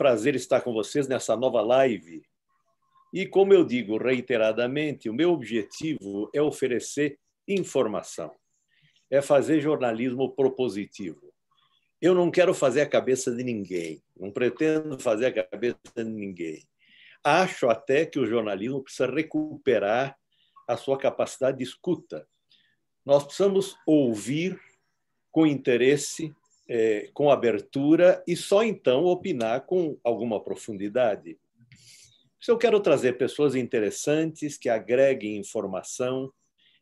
prazer estar com vocês nessa nova live. E, como eu digo reiteradamente, o meu objetivo é oferecer informação, é fazer jornalismo propositivo. Eu não quero fazer a cabeça de ninguém, não pretendo fazer a cabeça de ninguém. Acho até que o jornalismo precisa recuperar a sua capacidade de escuta. Nós precisamos ouvir com interesse é, com abertura e só então opinar com alguma profundidade. Se eu quero trazer pessoas interessantes que agreguem informação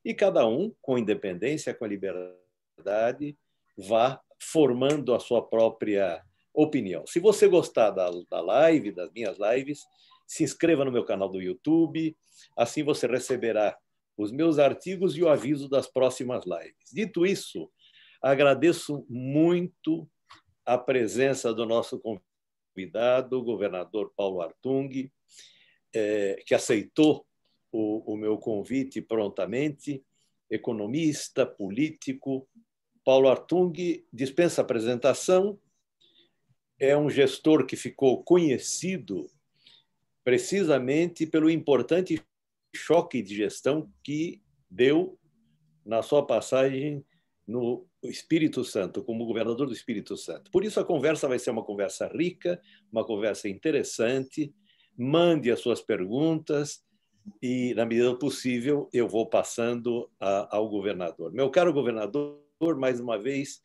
e cada um, com independência, com liberdade, vá formando a sua própria opinião. Se você gostar da, da live, das minhas lives, se inscreva no meu canal do YouTube, assim você receberá os meus artigos e o aviso das próximas lives. Dito isso, Agradeço muito a presença do nosso convidado, o governador Paulo Artung, é, que aceitou o meu convite prontamente, economista, político. Paulo Artung dispensa apresentação, é um gestor que ficou conhecido precisamente pelo importante choque de gestão que deu na sua passagem no Espírito Santo, como governador do Espírito Santo. Por isso, a conversa vai ser uma conversa rica, uma conversa interessante. Mande as suas perguntas e, na medida do possível, eu vou passando a, ao governador. Meu caro governador, mais uma vez,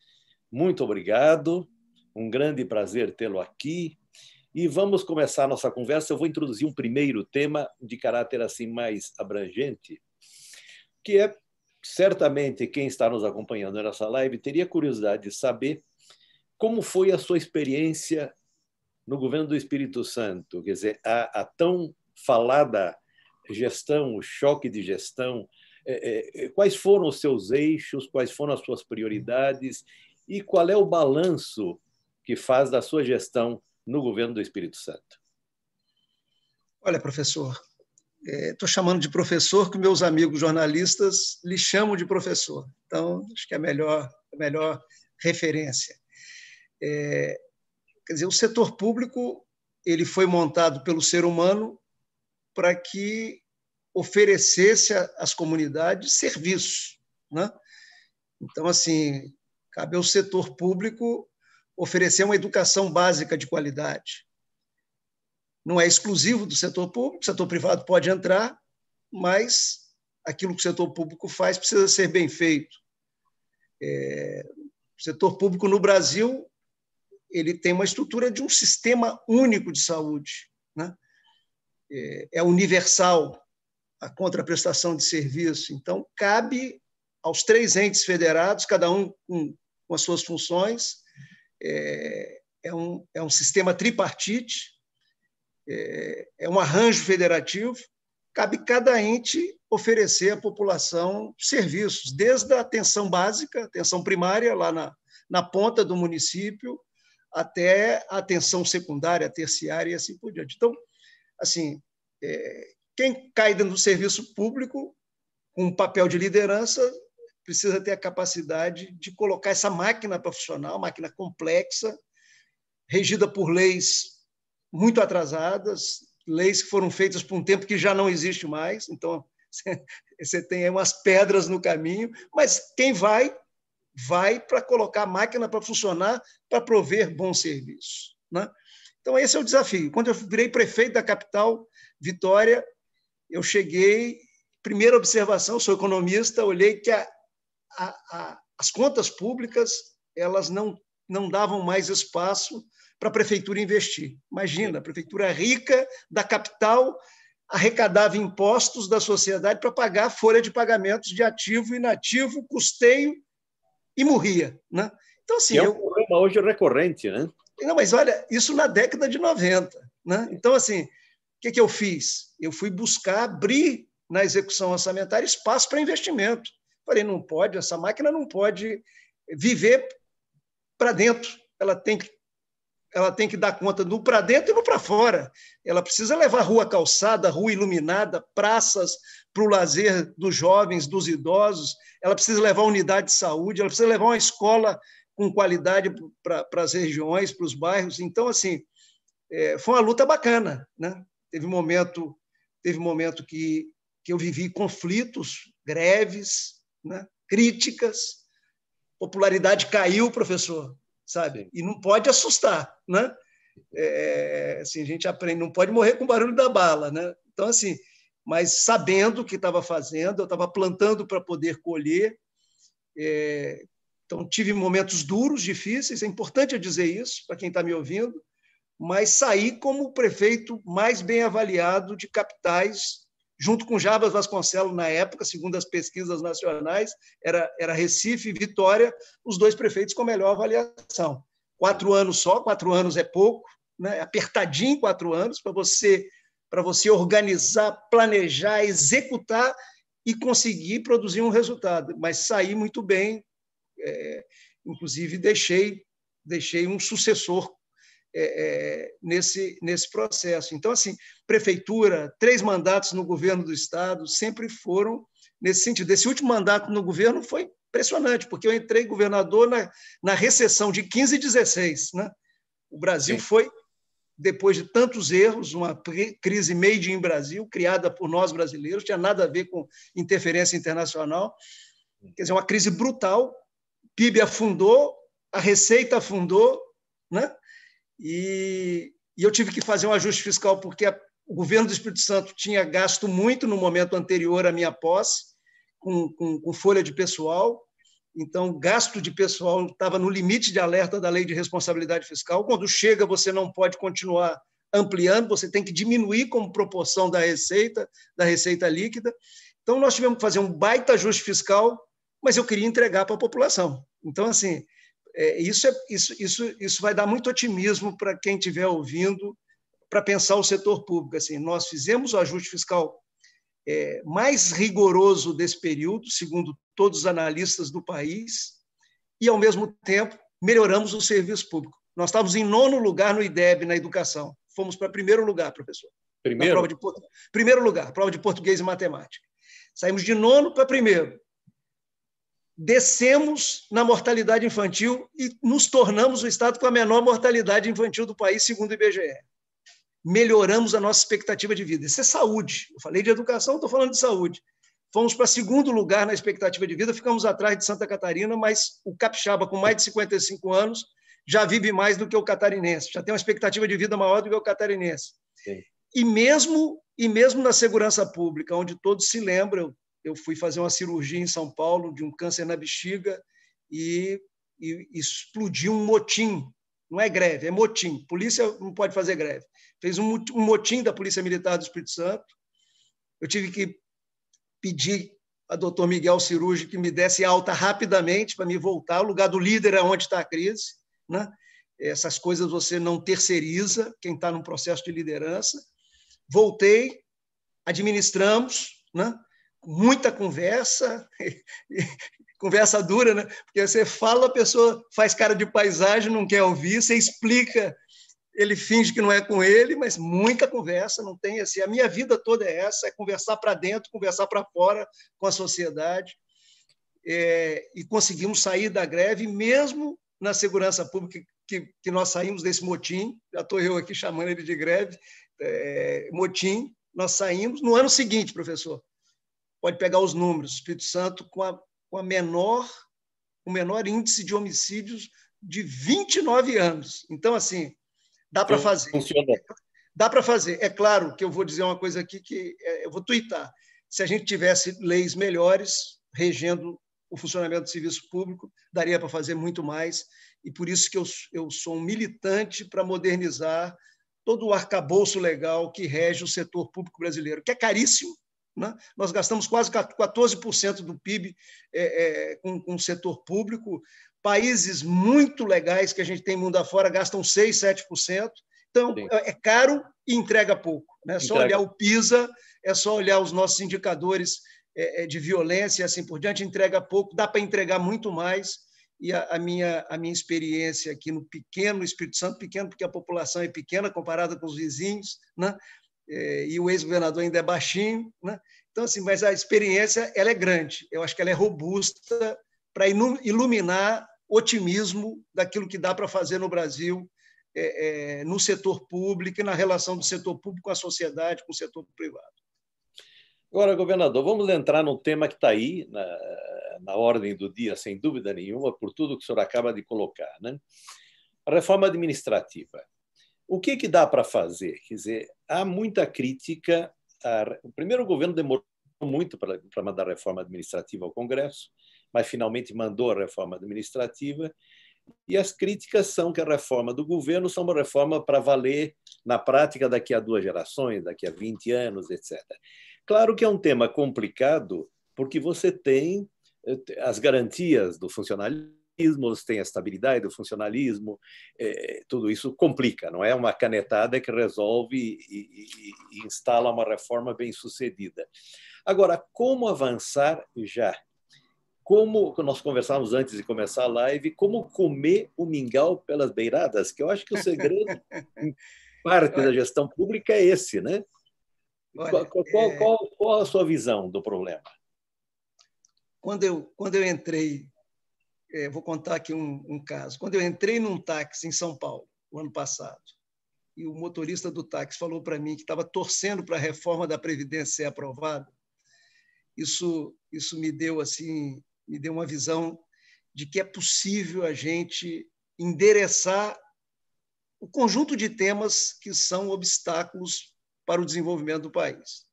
muito obrigado. Um grande prazer tê-lo aqui. E vamos começar a nossa conversa. Eu vou introduzir um primeiro tema de caráter assim mais abrangente, que é certamente quem está nos acompanhando nessa live teria curiosidade de saber como foi a sua experiência no governo do Espírito Santo, quer dizer, a, a tão falada gestão, o choque de gestão, é, é, é quais foram os seus eixos, quais foram as suas prioridades e qual é o balanço que faz da sua gestão no governo do Espírito Santo? Olha, professor, Estou é, chamando de professor, que meus amigos jornalistas lhe chamam de professor. Então, acho que é a melhor, a melhor referência. É, quer dizer, o setor público ele foi montado pelo ser humano para que oferecesse às comunidades serviços. Né? Então, assim, cabe ao setor público oferecer uma educação básica de qualidade, não é exclusivo do setor público, o setor privado pode entrar, mas aquilo que o setor público faz precisa ser bem feito. É, o setor público no Brasil ele tem uma estrutura de um sistema único de saúde, né? é, é universal a contraprestação de serviço. Então cabe aos três entes federados, cada um com, com as suas funções. É, é um, é um sistema tripartite, é, é um arranjo federativo, cabe cada ente oferecer à população serviços, desde a atenção básica, atenção primária, lá na, na ponta do município, até a atenção secundária, terciária e assim por diante. Então, assim, é, quem cai dentro do serviço público, com um papel de liderança, precisa ter a capacidade de colocar essa máquina profissional, máquina complexa, regida por leis muito atrasadas, leis que foram feitas por um tempo que já não existe mais, então você tem aí umas pedras no caminho, mas quem vai, vai para colocar a máquina para funcionar, para prover bons serviços. Né? Então, esse é o desafio. Quando eu virei prefeito da capital, Vitória, eu cheguei, primeira observação, sou economista, olhei que a, a, a, as contas públicas elas não, não davam mais espaço para a prefeitura investir. Imagina, a é. prefeitura rica da capital arrecadava impostos da sociedade para pagar a folha de pagamentos de ativo, e inativo, custeio e morria. Né? Então, assim, é um eu... problema hoje recorrente, né? Não, mas olha, isso na década de 90. Né? Então, assim, o que, que eu fiz? Eu fui buscar abrir na execução orçamentária espaço para investimento. Falei, não pode, essa máquina não pode viver para dentro, ela tem que ela tem que dar conta do para dentro e do para fora. Ela precisa levar rua calçada, rua iluminada, praças para o lazer dos jovens, dos idosos. Ela precisa levar unidade de saúde, ela precisa levar uma escola com qualidade para as regiões, para os bairros. Então, assim, é, foi uma luta bacana. Né? Teve momento teve momento que, que eu vivi conflitos, greves, né? críticas. Popularidade caiu, professor sabe? E não pode assustar, né? É, é, assim, a gente aprende, não pode morrer com o barulho da bala, né? Então, assim, mas sabendo o que estava fazendo, eu estava plantando para poder colher. É, então, tive momentos duros, difíceis, é importante eu dizer isso para quem está me ouvindo, mas saí como o prefeito mais bem avaliado de capitais junto com Jabas Vasconcelos na época, segundo as pesquisas nacionais, era, era Recife e Vitória, os dois prefeitos com melhor avaliação. Quatro anos só, quatro anos é pouco, né? É apertadinho quatro anos para você para você organizar, planejar, executar e conseguir produzir um resultado. Mas saí muito bem, é, inclusive deixei deixei um sucessor é, é, nesse, nesse processo. Então, assim, prefeitura, três mandatos no governo do Estado, sempre foram nesse sentido. Esse último mandato no governo foi impressionante, porque eu entrei governador na, na recessão de 15 e 16. Né? O Brasil Sim. foi, depois de tantos erros, uma crise made in Brasil, criada por nós brasileiros, tinha nada a ver com interferência internacional. Quer dizer, uma crise brutal, o PIB afundou, a receita afundou, né? E, e eu tive que fazer um ajuste fiscal porque a, o governo do Espírito Santo tinha gasto muito no momento anterior à minha posse, com, com, com folha de pessoal. Então, gasto de pessoal estava no limite de alerta da lei de responsabilidade fiscal. Quando chega, você não pode continuar ampliando, você tem que diminuir como proporção da receita, da receita líquida. Então, nós tivemos que fazer um baita ajuste fiscal, mas eu queria entregar para a população. Então, assim, é, isso, é, isso, isso, isso vai dar muito otimismo para quem estiver ouvindo, para pensar o setor público. Assim, nós fizemos o ajuste fiscal é, mais rigoroso desse período, segundo todos os analistas do país, e, ao mesmo tempo, melhoramos o serviço público. Nós estávamos em nono lugar no IDEB, na educação. Fomos para primeiro lugar, professor. Primeiro? De, primeiro lugar, prova de português e matemática. Saímos de nono para primeiro descemos na mortalidade infantil e nos tornamos o estado com a menor mortalidade infantil do país, segundo o IBGE. Melhoramos a nossa expectativa de vida. Isso é saúde. Eu falei de educação, estou falando de saúde. Fomos para segundo lugar na expectativa de vida, ficamos atrás de Santa Catarina, mas o capixaba, com mais de 55 anos, já vive mais do que o catarinense, já tem uma expectativa de vida maior do que o catarinense. Sim. E mesmo e mesmo na segurança pública, onde todos se lembram eu fui fazer uma cirurgia em São Paulo de um câncer na bexiga e, e explodiu um motim. Não é greve, é motim. Polícia não pode fazer greve. Fez um, um motim da Polícia Militar do Espírito Santo. Eu tive que pedir a doutor Miguel Cirúrgico que me desse alta rapidamente para me voltar. O lugar do líder é onde está a crise. Né? Essas coisas você não terceiriza quem está num processo de liderança. Voltei, administramos, né? muita conversa, conversa dura, né? Porque você fala, a pessoa faz cara de paisagem, não quer ouvir, você explica, ele finge que não é com ele, mas muita conversa, não tem assim. A minha vida toda é essa, é conversar para dentro, conversar para fora com a sociedade. É, e conseguimos sair da greve, mesmo na segurança pública, que, que nós saímos desse motim, já estou eu aqui chamando ele de greve, é, motim, nós saímos no ano seguinte, professor pode pegar os números, o Espírito Santo com, a, com a menor, o menor índice de homicídios de 29 anos. Então, assim, dá para então, fazer. Funciona. Dá para fazer. É claro que eu vou dizer uma coisa aqui que é, eu vou twittar. Se a gente tivesse leis melhores regendo o funcionamento do serviço público, daria para fazer muito mais. E por isso que eu, eu sou um militante para modernizar todo o arcabouço legal que rege o setor público brasileiro, que é caríssimo, né? Nós gastamos quase 14% do PIB é, é, com, com o setor público. Países muito legais que a gente tem mundo afora gastam 6, 7%. Então, Sim. É, é caro e entrega pouco. Né? É só olhar o PISA, é só olhar os nossos indicadores é, é, de violência e assim por diante, entrega pouco, dá para entregar muito mais. E a, a, minha, a minha experiência aqui no pequeno Espírito Santo, pequeno porque a população é pequena comparada com os vizinhos, né? É, e o ex-governador ainda é baixinho, né? Então, assim, mas a experiência ela é grande, eu acho que ela é robusta para iluminar otimismo daquilo que dá para fazer no Brasil, é, é, no setor público e na relação do setor público com a sociedade, com o setor privado. Agora, governador, vamos entrar num tema que está aí, na, na ordem do dia, sem dúvida nenhuma, por tudo que o senhor acaba de colocar. Né? A reforma administrativa. O que, que dá para fazer? Quer dizer, há muita crítica. A... O primeiro governo demorou muito para mandar a reforma administrativa ao Congresso, mas finalmente mandou a reforma administrativa. E as críticas são que a reforma do governo são uma reforma para valer na prática daqui a duas gerações, daqui a 20 anos, etc. Claro que é um tema complicado, porque você tem eh, as garantias do funcionalismo mecanismos, tem a estabilidade, do funcionalismo, é, tudo isso complica, não é uma canetada que resolve e, e, e instala uma reforma bem sucedida. Agora, como avançar já? Como nós conversávamos antes de começar a live, como comer o mingau pelas beiradas, que eu acho que o segredo, em parte da gestão pública, é esse, né? Olha, qual, qual, é... qual, qual, a sua visão do problema? Quando eu, quando eu entrei é, vou contar aqui um, um caso. Quando eu entrei num táxi em São Paulo, o ano passado, e o motorista do táxi falou para mim que estava torcendo para a reforma da previdência ser aprovada. Isso isso me deu assim, me deu uma visão de que é possível a gente endereçar o conjunto de temas que são obstáculos para o desenvolvimento do país.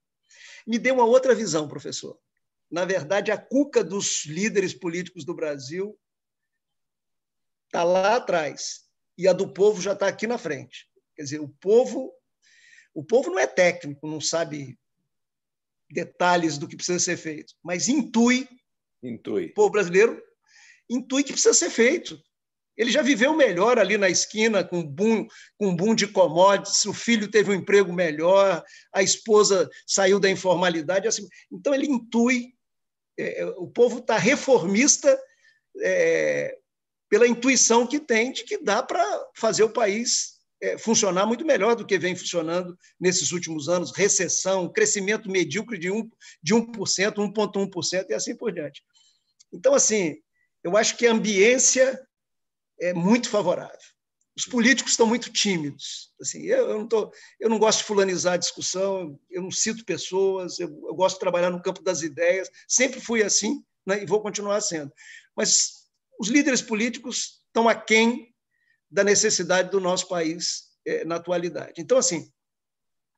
Me deu uma outra visão, professor. Na verdade, a cuca dos líderes políticos do Brasil está lá atrás e a do povo já está aqui na frente. Quer dizer, o povo, o povo não é técnico, não sabe detalhes do que precisa ser feito, mas intui, intui. o povo brasileiro intui que precisa ser feito. Ele já viveu melhor ali na esquina, com boom, com boom de commodities, o filho teve um emprego melhor, a esposa saiu da informalidade. Assim, então, ele intui. É, é o povo está reformista é, pela intuição que tem de que dá para fazer o país é, funcionar muito melhor do que vem funcionando nesses últimos anos recessão, crescimento medíocre de 1%, de 1% 1,1% e assim por diante. Então, assim, eu acho que a ambiência é muito favorável. Os políticos estão muito tímidos. Assim, eu, eu não, tô, eu não gosto de fulanizar a discussão, eu não cito pessoas, eu, eu gosto de trabalhar no campo das ideias, sempre fui assim né, e vou continuar sendo. Mas os líderes políticos estão aquém da necessidade do nosso país eh, na atualidade. Então, assim,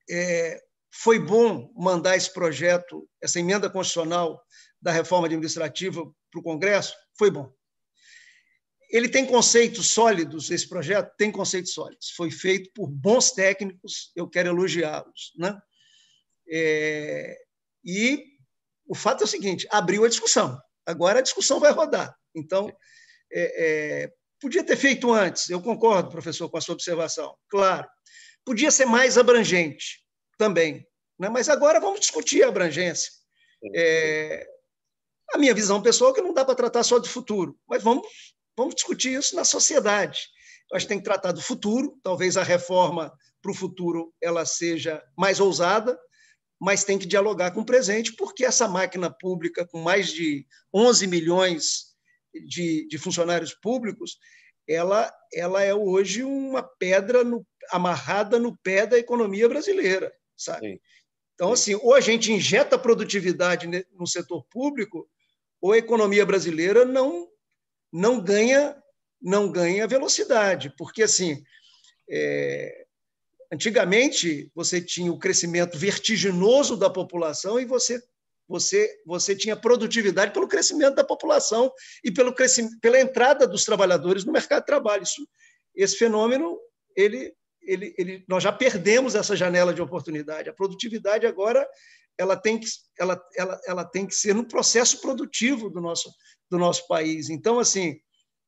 eh, foi bom mandar esse projeto, essa emenda constitucional da reforma administrativa para o Congresso? Foi bom. Ele tem conceitos sólidos, esse projeto tem conceitos sólidos. Foi feito por bons técnicos, eu quero elogiá-los. Né? É, e o fato é o seguinte: abriu a discussão. Agora a discussão vai rodar. Então, é, é, podia ter feito antes, eu concordo, professor, com a sua observação, claro. Podia ser mais abrangente também, né? mas agora vamos discutir a abrangência. É, a minha visão pessoal é que não dá para tratar só de futuro, mas vamos, vamos discutir isso na sociedade. Eu acho que tem que tratar do futuro, talvez a reforma para o futuro ela seja mais ousada, mas tem que dialogar com o presente, porque essa máquina pública, com mais de 11 milhões de, de funcionários públicos, ela, ela é hoje uma pedra no, amarrada no pé da economia brasileira, sabe? Sim. Então, assim, ou a gente injeta produtividade no setor público, ou a economia brasileira não, não ganha não ganha velocidade, porque assim é... antigamente você tinha o crescimento vertiginoso da população e você você, você tinha produtividade pelo crescimento da população e pelo pela entrada dos trabalhadores no mercado de trabalho. Isso, esse fenômeno, ele, ele, ele, nós já perdemos essa janela de oportunidade. A produtividade agora ela tem que, ela, ela, ela tem que ser no processo produtivo do nosso, do nosso país. Então, assim,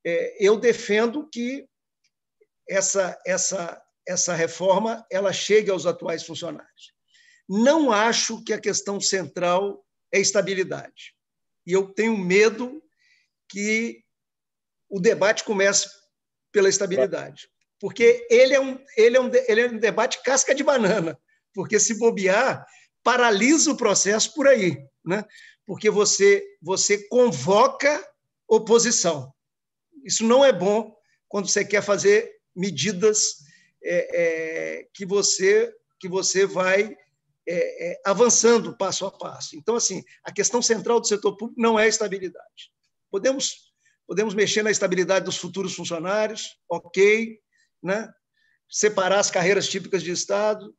é, eu defendo que essa, essa, essa reforma ela chegue aos atuais funcionários. Não acho que a questão central é estabilidade. E eu tenho medo que o debate comece pela estabilidade, porque ele é um, ele é um, ele é um debate casca de banana, porque se bobear, paralisa o processo por aí, né? porque você, você convoca oposição. Isso não é bom quando você quer fazer medidas é, é, que você que você vai é, é, avançando passo a passo. Então, assim, a questão central do setor público não é a estabilidade. Podemos, podemos mexer na estabilidade dos futuros funcionários, ok, né? separar as carreiras típicas de Estado,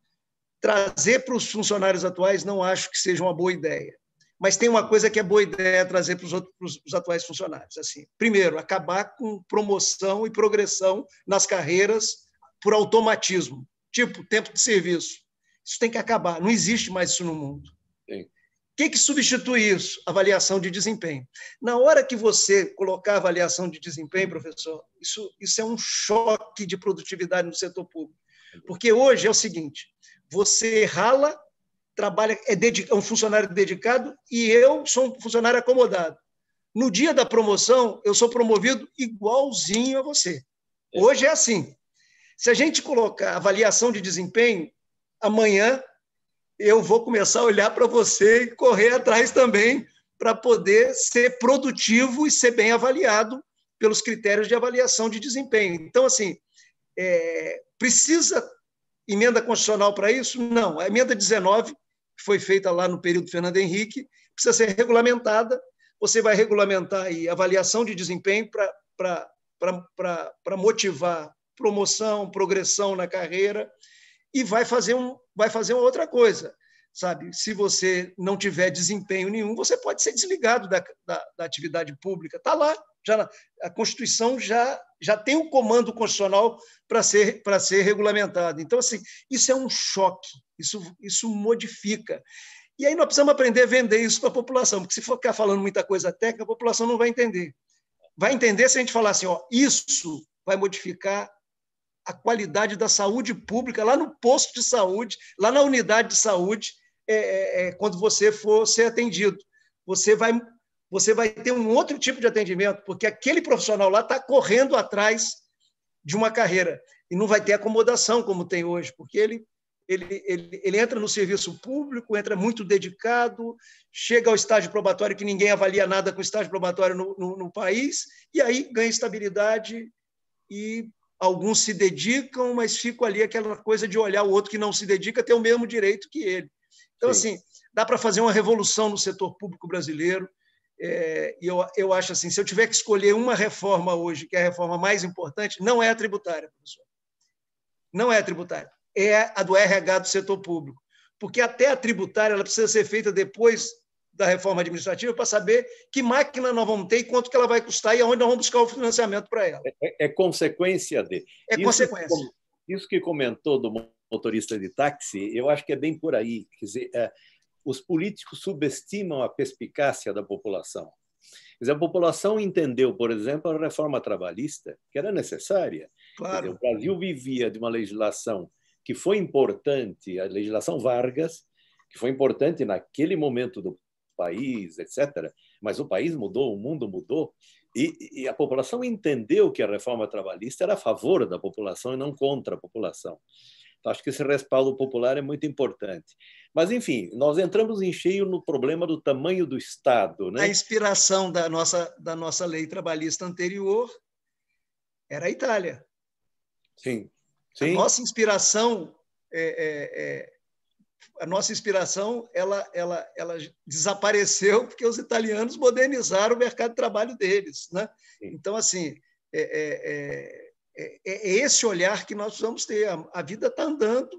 trazer para os funcionários atuais não acho que seja uma boa ideia. Mas tem uma coisa que é boa ideia trazer para os, outros, para os atuais funcionários. Assim, primeiro, acabar com promoção e progressão nas carreiras por automatismo, tipo tempo de serviço. Isso tem que acabar. Não existe mais isso no mundo. O que, que, substitui isso? Avaliação de desempenho. Na hora que você colocar avaliação de desempenho, professor, isso, isso é um choque de produtividade no setor público. Porque hoje é o seguinte: você rala, trabalha, é, dedica, é um funcionário dedicado e eu sou um funcionário acomodado. No dia da promoção, eu sou promovido igualzinho a você. Hoje é assim. Se a gente colocar avaliação de desempenho, amanhã eu vou começar a olhar para você e correr atrás também para poder ser produtivo e ser bem avaliado pelos critérios de avaliação de desempenho. Então, assim, é, precisa emenda constitucional para isso? Não. A emenda 19, que foi feita lá no período Fernando Henrique, precisa ser regulamentada. Você vai regulamentar aí avaliação de desempenho para motivar promoção, progressão na carreira, e vai fazer, um, vai fazer uma outra coisa. Sabe, se você não tiver desempenho nenhum, você pode ser desligado da, da, da atividade pública. Está lá, já, a Constituição já, já tem o um comando constitucional para ser, pra ser regulamentado. Então, assim, isso é um choque, isso, isso modifica. E aí nós precisamos aprender a vender isso para a população, porque se for ficar falando muita coisa técnica, a população não vai entender. Vai entender se a gente falar assim, ó, isso vai modificar a qualidade da saúde pública lá no posto de saúde, lá na unidade de saúde, é, é, é, quando você for ser atendido. Você vai, você vai ter um outro tipo de atendimento, porque aquele profissional lá está correndo atrás de uma carreira e não vai ter acomodação como tem hoje, porque ele, ele, ele, ele entra no serviço público, entra muito dedicado, chega ao estágio probatório, que ninguém avalia nada com estágio probatório no, no, no país, e aí ganha estabilidade e alguns se dedicam, mas fico ali aquela coisa de olhar o outro que não se dedica ter o mesmo direito que ele. Então, Sim. assim, dá para fazer uma revolução no setor público brasileiro. É, e eu, eu acho assim, se eu tiver que escolher uma reforma hoje, que é a reforma mais importante, não é a tributária, professor. Não é a tributária, é a do RH do setor público. Porque até a tributária ela precisa ser feita depois da reforma administrativa para saber que máquina nós vamos ter e quanto que ela vai custar e aonde nós vamos buscar o financiamento para ela. É, é, é consequência de. É isso consequência. Que, isso que comentou do motorista de táxi, eu acho que é bem por aí. Quer dizer, é, os políticos subestimam a perspicácia da população. Quer dizer, a população entendeu, por exemplo, a reforma trabalhista, que era necessária. Claro. Dizer, o Brasil vivia de uma legislação que foi importante, a legislação Vargas, que foi importante naquele momento do país, etc. Mas o país mudou, o mundo mudou, e, e a população entendeu que a reforma trabalhista era a favor da população e não contra a população. Então, acho que esse respaldo popular é muito importante. Mas, enfim, nós entramos em cheio no problema do tamanho do Estado. Né? A inspiração da nossa, da nossa lei trabalhista anterior era a Itália. Sim. Sim. A nossa inspiração é, é, é, a nossa inspiração ela, ela, ela desapareceu porque os italianos modernizaram o mercado de trabalho deles. Né? Então, assim, é é, é, é, é esse olhar que nós vamos ter. A, a vida está andando,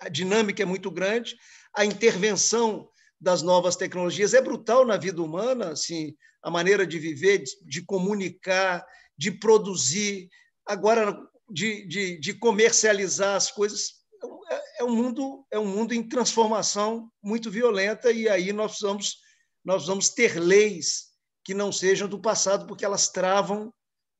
a dinâmica é muito grande, a intervenção das novas tecnologias é brutal na vida humana, assim, a maneira de viver, de, de comunicar, de produzir, agora de, de, de comercializar as coisas é é um mundo é um mundo em transformação muito violenta e aí nós vamos nós vamos ter leis que não sejam do passado porque elas travam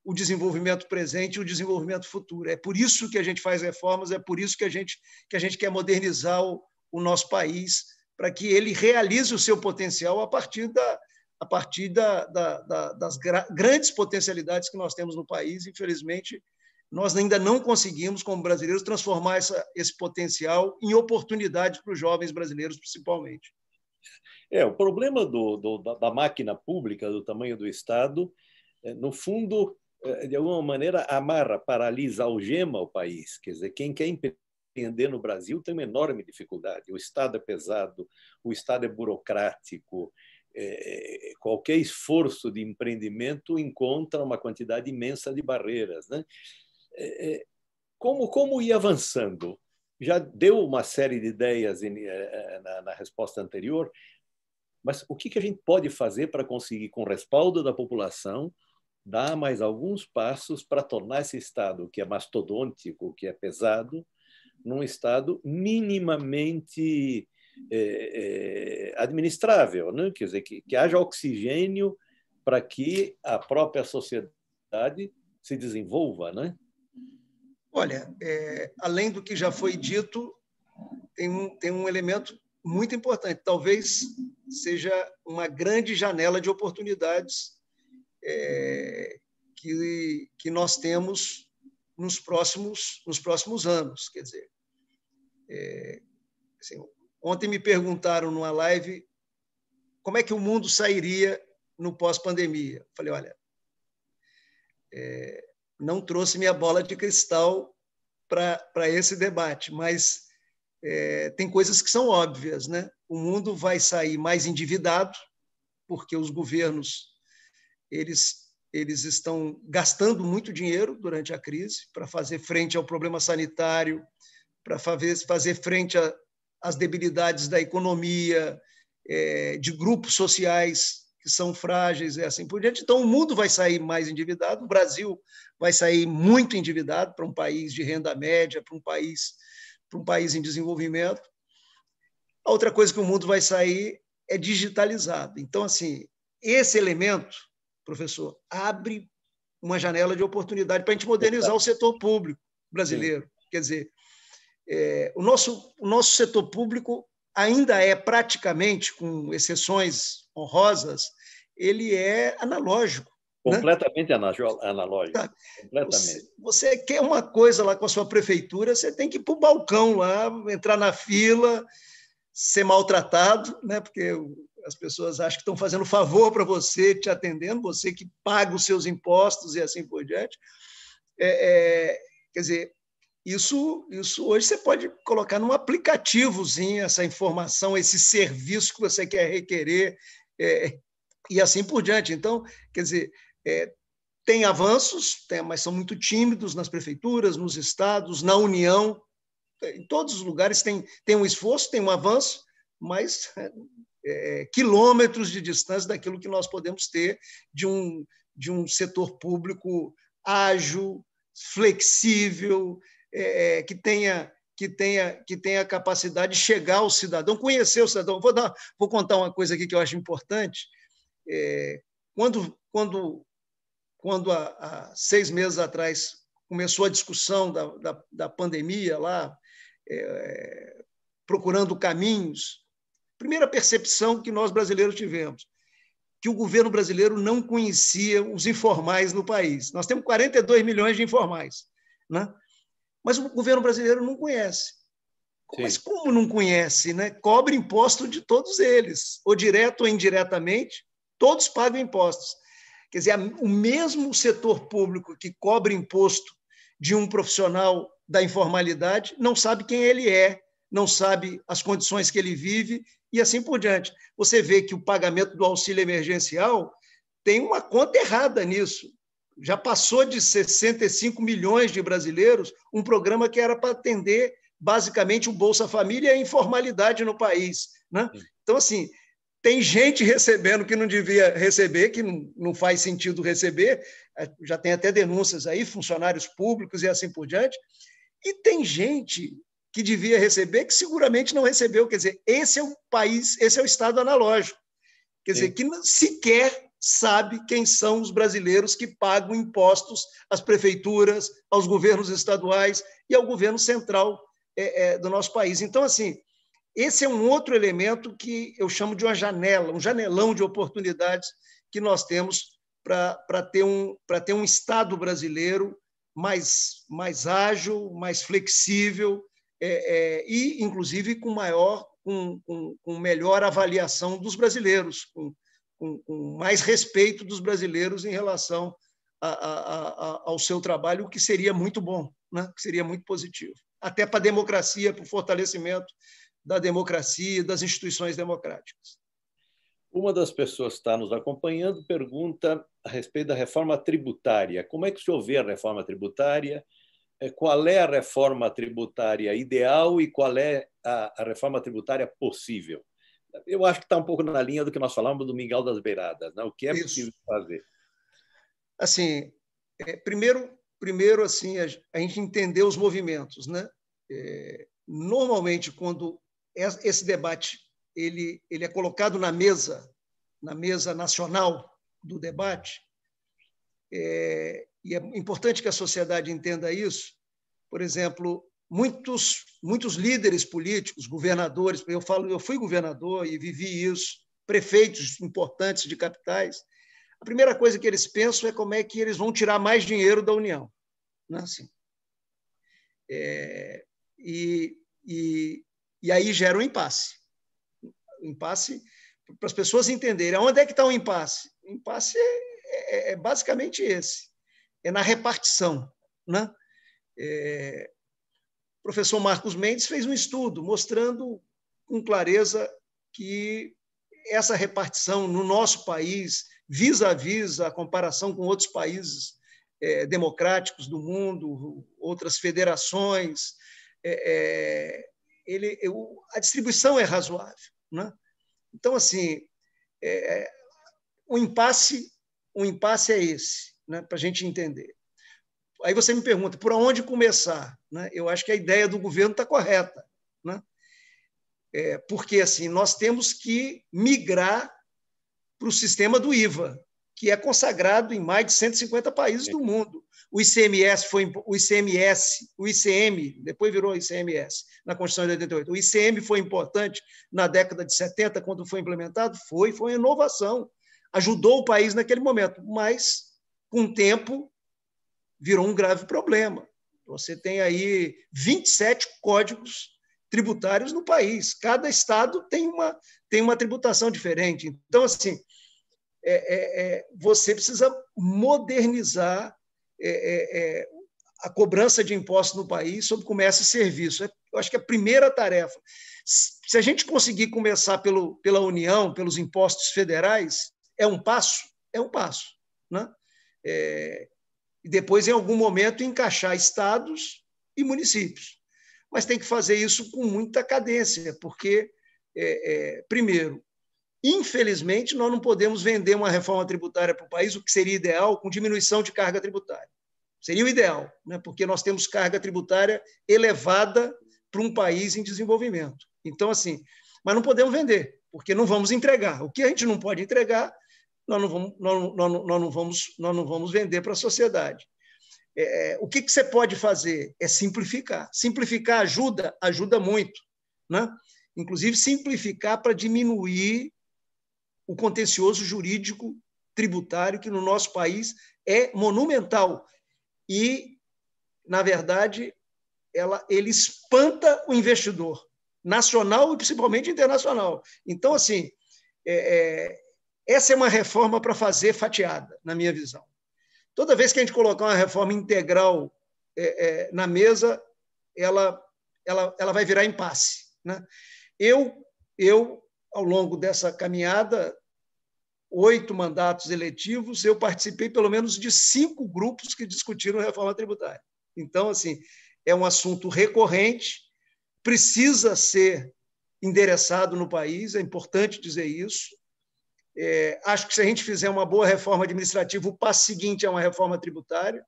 o desenvolvimento presente e o desenvolvimento futuro. É por isso que a gente faz reformas, é por isso que a gente que a gente quer modernizar o, o nosso país para que ele realize o seu potencial a partir da a partir da, da, da, das grandes potencialidades que nós temos no país, infelizmente, nós ainda não conseguimos, como brasileiros, transformar essa, esse potencial em oportunidade para os jovens brasileiros, principalmente. É, o problema do, do, da máquina pública, do tamanho do Estado, é, no fundo, é, de alguma maneira, amarra, paralisa, algema o país. Quer dizer, quem quer empreender no Brasil tem uma enorme dificuldade. O Estado é pesado, o Estado é burocrático, é, é qualquer esforço de empreendimento encontra uma quantidade imensa de barreiras. Né? É, é, como, como ir avançando? Já deu uma série de ideias é, na, resposta anterior, mas o que, que a gente pode fazer para conseguir, com o respaldo da população, dar mais alguns passos para tornar esse Estado, que é mastodôntico, que é pesado, num Estado minimamente administrável, né? quer dizer, que, que haja oxigênio para que a própria sociedade se desenvolva, né? Olha, é, além do que já foi dito, tem um, tem um elemento muito importante. Talvez seja uma grande janela de oportunidades é, que, que nós temos nos próximos, nos próximos anos. Quer dizer, é, assim, ontem me perguntaram numa live como é que o mundo sairia no pós-pandemia. Falei, olha, é, não trouxe minha bola de cristal para esse debate, mas é, tem coisas que são óbvias. Né? O mundo vai sair mais endividado, porque os governos eles, eles estão gastando muito dinheiro durante a crise para fazer frente ao problema sanitário, para fazer frente às debilidades da economia, é, de grupos sociais que são frágeis e assim por diante. Então, o mundo vai sair mais endividado, o Brasil vai sair muito endividado para um país de renda média, para um país, para um país em desenvolvimento. A outra coisa que o mundo vai sair é digitalizado. Então, assim, esse elemento, professor, abre uma janela de oportunidade para a gente modernizar o setor público brasileiro. Sim. Quer dizer, é, o, nosso, o nosso setor público ainda é praticamente, com exceções honrosas, ele é analógico. Né? Completamente né? analógico. Tá. Completamente. Você, você, quer uma coisa lá com a sua prefeitura, você tem que ir para o balcão lá, entrar na fila, ser maltratado, né? porque as pessoas acham que estão fazendo favor para você, te atendendo, você que paga os seus impostos e assim por diante. É, é, quer dizer, isso, isso hoje você pode colocar num aplicativozinho essa informação, esse serviço que você quer requerer, é, e assim por diante. Então, quer dizer, é, tem avanços, tem, mas são muito tímidos nas prefeituras, nos estados, na União. É, em todos os lugares tem, tem um esforço, tem um avanço, mas é, é, quilômetros de distância daquilo que nós podemos ter de um, de um setor público ágil, flexível, é, é que tenha que tenha que tenha a capacidade de chegar ao cidadão, conhecer o cidadão. Vou dar, vou contar uma coisa aqui que eu acho importante. É, quando, quando, quando há, há, seis meses atrás começou a discussão da, da, da pandemia lá, é, procurando caminhos, primeira percepção que nós brasileiros tivemos, que o governo brasileiro não conhecia os informais no país. Nós temos 42 milhões de informais, né? mas o governo brasileiro não conhece. Sim. Mas como não conhece? Né? Cobra imposto de todos eles, ou direto ou indiretamente, todos pagam impostos. Quer dizer, o mesmo setor público que cobra imposto de um profissional da informalidade não sabe quem ele é, não sabe as condições que ele vive e assim por diante. Você vê que o pagamento do auxílio emergencial tem uma conta errada nisso. Já passou de 65 milhões de brasileiros um programa que era para atender basicamente o Bolsa Família e a informalidade no país. Né? Então, assim, tem gente recebendo que não devia receber, que não faz sentido receber, é, já tem até denúncias aí, funcionários públicos e assim por diante, e tem gente que devia receber que seguramente não recebeu, quer dizer, esse é o país, esse é o estado analógico, quer Sim. dizer, que sequer sabe quem são os brasileiros que pagam impostos às prefeituras, aos governos estaduais e ao governo central é, é, do nosso país. Então, assim, esse é um outro elemento que eu chamo de uma janela, um janelão de oportunidades que nós temos para ter, um, ter um Estado brasileiro mais, mais ágil, mais flexível é, é, e, inclusive, com maior, com, com, com melhor avaliação dos brasileiros, com, com, com, mais respeito dos brasileiros em relação a, a, a, ao seu trabalho, o que seria muito bom, né? que seria muito positivo. Até para a democracia, para o fortalecimento da democracia e das instituições democráticas. Uma das pessoas que está nos acompanhando pergunta a respeito da reforma tributária. Como é que o senhor vê a reforma tributária? É, qual é a reforma tributária ideal e qual é a reforma tributária possível? Eu acho que está um pouco na linha do que nós falamos do Miguel das Beiradas, né? o que é Isso. possível fazer. Assim, é, primeiro, primeiro assim, a, a, gente entender os movimentos. Né? É, normalmente, quando esse debate ele, ele é colocado na mesa, na mesa nacional do debate, é, e é importante que a sociedade entenda isso. Por exemplo, muitos, muitos líderes políticos, governadores, eu falo, eu fui governador e vivi isso, prefeitos importantes de capitais, a primeira coisa que eles pensam é como é que eles vão tirar mais dinheiro da União. Não é assim? É, e, e, e aí gera um impasse. Um impasse para as pessoas entenderem onde é que está o impasse. O impasse é, é, é, basicamente esse. É na repartição. Né? É, o professor Marcos Mendes fez um estudo mostrando com clareza que essa repartição no nosso país, vis a vis a comparação com outros países é, democráticos do mundo, outras federações, é, é ele, eu, a distribuição é razoável. Né? Então, assim, é, é o impasse o impasse é esse, né? para a gente entender. Aí você me pergunta, por onde começar? Né? Eu acho que a ideia do governo está correta. Né? É, porque assim nós temos que migrar para o sistema do IVA que é consagrado em mais de 150 países do mundo. O ICMS foi o ICMS, o ICM, depois virou ICMS na Constituição de 88. O ICM foi importante na década de 70 quando foi implementado, foi, foi uma inovação, ajudou o país naquele momento, mas com o tempo virou um grave problema. Você tem aí 27 códigos tributários no país. Cada estado tem uma tem uma tributação diferente. Então assim, é, é, é, você precisa modernizar é, é, a cobrança de impostos no país sobre comércio e serviço. Eu acho que é a primeira tarefa. Se a gente conseguir começar pelo, pela União, pelos impostos federais, é um passo? É um passo. Né? É, e depois, em algum momento, encaixar estados e municípios. Mas tem que fazer isso com muita cadência, porque, é, é, primeiro, Infelizmente, nós não podemos vender uma reforma tributária para o país, o que seria ideal, com diminuição de carga tributária. Seria o ideal, né? porque nós temos carga tributária elevada para um país em desenvolvimento. Então, assim, mas não podemos vender, porque não vamos entregar. O que a gente não pode entregar, nós não vamos, nós, não, nós, não vamos, nós não vamos vender para a sociedade. É, é, o que, que você pode fazer? É simplificar. Simplificar ajuda? Ajuda muito. Né? Inclusive, simplificar para diminuir o contencioso jurídico tributário, que no nosso país é monumental. E, na verdade, ela, ele espanta o investidor, nacional e principalmente internacional. Então, assim, é, é, essa é uma reforma para fazer fatiada, na minha visão. Toda vez que a gente colocar uma reforma integral é, é na mesa, ela, ela, ela vai virar impasse. Né? Eu, eu ao longo dessa caminhada, oito mandatos eletivos, eu participei pelo menos de cinco grupos que discutiram reforma tributária. Então, assim, é um assunto recorrente, precisa ser endereçado no país, é importante dizer isso. É, acho que se a gente fizer uma boa reforma administrativa, o passo seguinte é uma reforma tributária,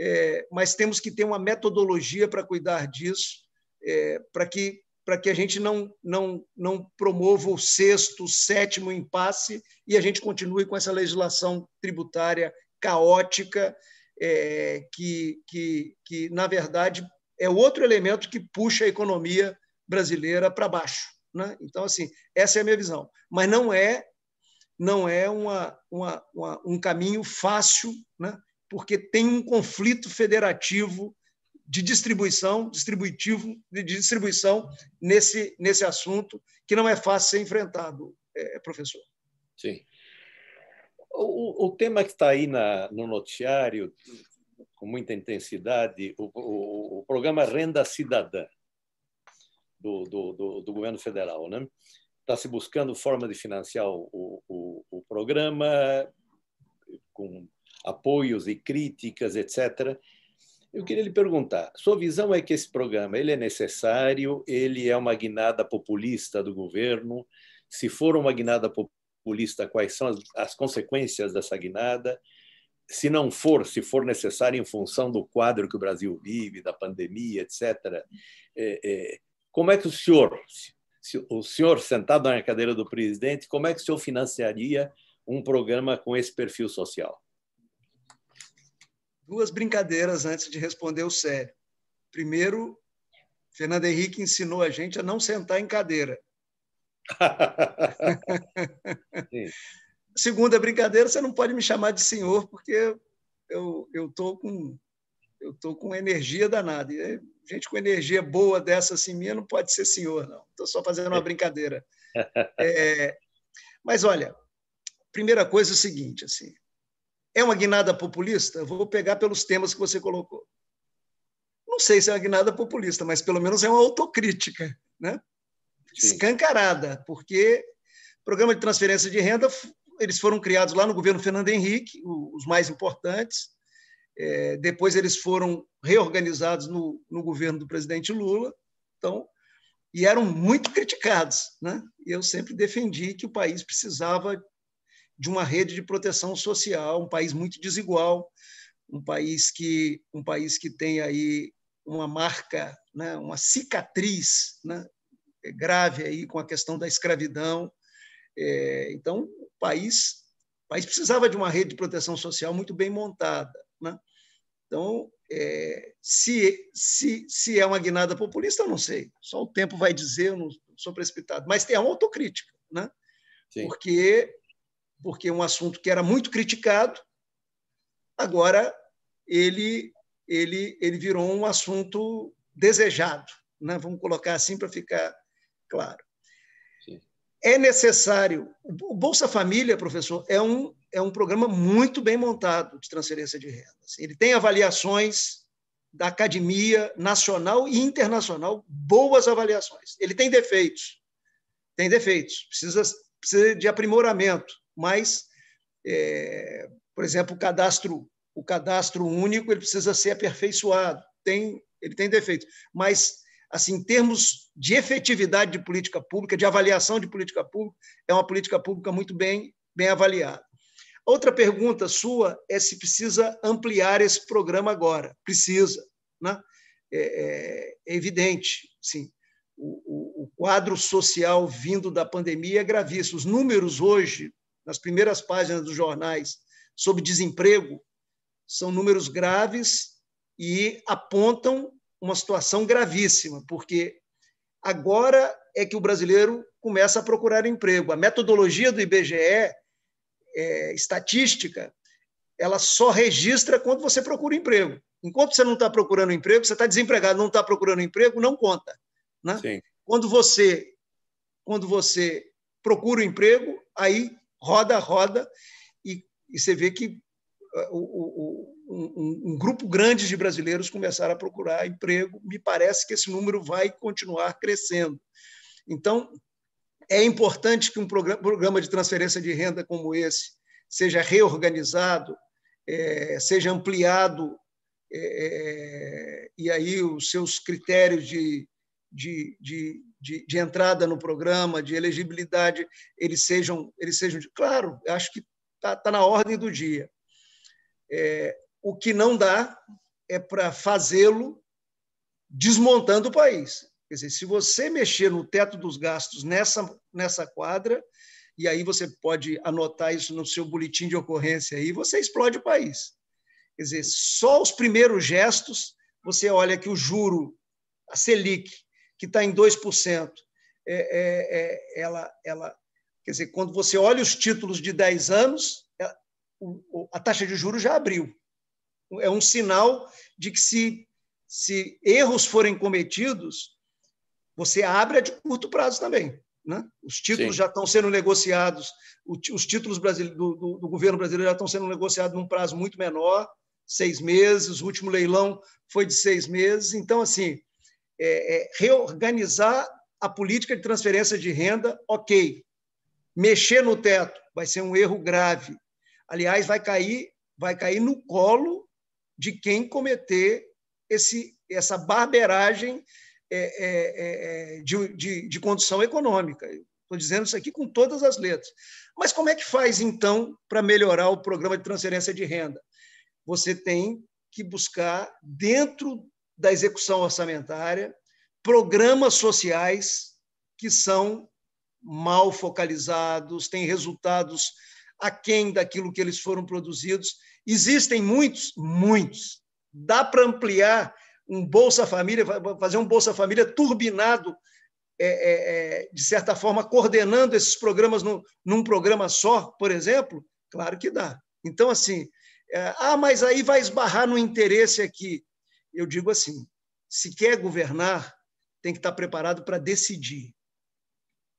é, mas temos que ter uma metodologia para cuidar disso, é, para que para que a gente não, não, não promova o sexto, sétimo impasse e a gente continue com essa legislação tributária caótica, é, que, que, que, na verdade, é outro elemento que puxa a economia brasileira para baixo. Né? Então, assim, essa é a minha visão. Mas não é não é uma, uma, uma um caminho fácil, né? porque tem um conflito federativo de distribuição, distributivo, de distribuição nesse, nesse assunto que não é fácil ser enfrentado, é, é, professor. Sim. O, o tema que está aí na, no noticiário, com muita intensidade, o, o, o programa Renda Cidadã do, do, do, do, governo federal, né? Está se buscando forma de financiar o, o, o programa com apoios e críticas, etc eu queria lhe perguntar, sua visão é que esse programa ele é necessário, ele é uma guinada populista do governo? Se for uma guinada populista, quais são as, as consequências dessa guinada? Se não for, se for necessário em função do quadro que o Brasil vive, da pandemia, etc., é, é, como é que o senhor, o senhor sentado na cadeira do presidente, como é que o senhor financiaria um programa com esse perfil social? duas brincadeiras antes de responder o sério. Primeiro, Fernando Henrique ensinou a gente a não sentar em cadeira. Segunda brincadeira, você não pode me chamar de senhor, porque eu estou com eu tô com energia danada. E gente com energia boa dessa assim minha não pode ser senhor, não. Estou só fazendo uma é. brincadeira. É, mas olha, primeira coisa é o seguinte, assim, é uma guinada populista? Vou pegar pelos temas que você colocou. Não sei se é uma guinada populista, mas pelo menos é uma autocrítica, né? Escancarada, porque programa de transferência de renda eles foram criados lá no governo Fernando Henrique, os mais importantes. É, depois eles foram reorganizados no, no, governo do presidente Lula. Então, e eram muito criticados, né? E eu sempre defendi que o país precisava de uma rede de proteção social, um país muito desigual, um país que, um país que tem aí uma marca, né, uma cicatriz né, grave aí com a questão da escravidão. É, então, o país, o país precisava de uma rede de proteção social muito bem montada. Né? Então, é, se, se, se é uma guinada populista, eu não sei. Só o tempo vai dizer, eu não sou precipitado. Mas tem a autocrítica, né? Sim. porque porque um assunto que era muito criticado, agora ele, ele, ele virou um assunto desejado, né? vamos colocar assim para ficar claro. Sim. É necessário. O Bolsa Família, professor, é um, é um programa muito bem montado de transferência de rendas. Ele tem avaliações da academia nacional e internacional, boas avaliações. Ele tem defeitos, tem defeitos, precisa, precisa de aprimoramento, mas, é, por exemplo, o cadastro, o cadastro único ele precisa ser aperfeiçoado, tem, ele tem defeitos, mas assim, em termos de efetividade de política pública, de avaliação de política pública, é uma política pública muito bem, bem avaliada. Outra pergunta sua é se precisa ampliar esse programa agora. Precisa, né? é, é, é evidente, sim. O, o, o, quadro social vindo da pandemia é gravíssimo. Os números hoje nas primeiras páginas dos jornais sobre desemprego, são números graves e apontam uma situação gravíssima, porque agora é que o brasileiro começa a procurar emprego. A metodologia do IBGE, é, estatística, ela só registra quando você procura emprego. Enquanto você não está procurando emprego, você está desempregado, não está procurando emprego, não conta. Né? Sim. Quando você quando você procura um emprego, aí roda, roda, e, e você vê que ah, o, o, um, um, grupo grande de brasileiros começaram a procurar emprego. Me parece que esse número vai continuar crescendo. Então, é importante que um programa de transferência de renda como esse seja reorganizado, é, seja ampliado, é, é e aí os seus critérios de, de, de, de, de entrada no programa, de elegibilidade, eles sejam. Eles sejam claro, acho que está tá na ordem do dia. É, o que não dá é para fazê-lo desmontando o país. Quer dizer, se você mexer no teto dos gastos nessa, nessa quadra, e aí você pode anotar isso no seu boletim de ocorrência aí, você explode o país. Quer dizer, só os primeiros gestos, você olha que o juro, a Selic, que está em 2%. É, é, é, ela, ela, quer dizer, quando você olha os títulos de 10 anos, ela, é, o, a taxa de juros já abriu. É um sinal de que, se, se erros forem cometidos, você abre a de curto prazo também. Né? Os títulos Sim. já estão sendo negociados, os títulos do, do, do governo brasileiro já estão sendo negociados num prazo muito menor seis meses, o último leilão foi de seis meses. Então, assim, é, é, reorganizar a política de transferência de renda, ok. Mexer no teto vai ser um erro grave. Aliás, vai cair, vai cair no colo de quem cometer esse, essa barberagem é é, é, é, de, de, de, condição econômica. Estou dizendo isso aqui com todas as letras. Mas como é que faz, então, para melhorar o programa de transferência de renda? Você tem que buscar, dentro da execução orçamentária, programas sociais que são mal focalizados, têm resultados aquém daquilo que eles foram produzidos. Existem muitos, muitos. Dá para ampliar um Bolsa Família, fazer um Bolsa Família turbinado, é, é, é, de certa forma, coordenando esses programas num programa só, por exemplo? Claro que dá. Então, assim, é, ah, mas aí vai esbarrar no interesse aqui eu digo assim: se quer governar, tem que estar preparado para decidir.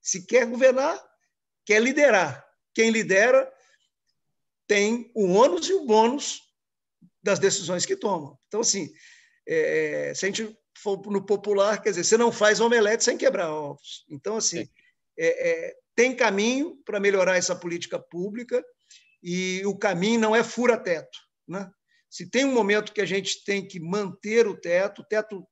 Se quer governar, quer liderar. Quem lidera tem o ônus e o bônus das decisões que toma. Então, assim, é, se a gente for no popular, quer dizer, você não faz omelete sem quebrar ovos. Então, assim, é, é, tem caminho para melhorar essa política pública e o caminho não é fura-teto. Né? Se tem um momento que a gente tem que manter o teto, o teto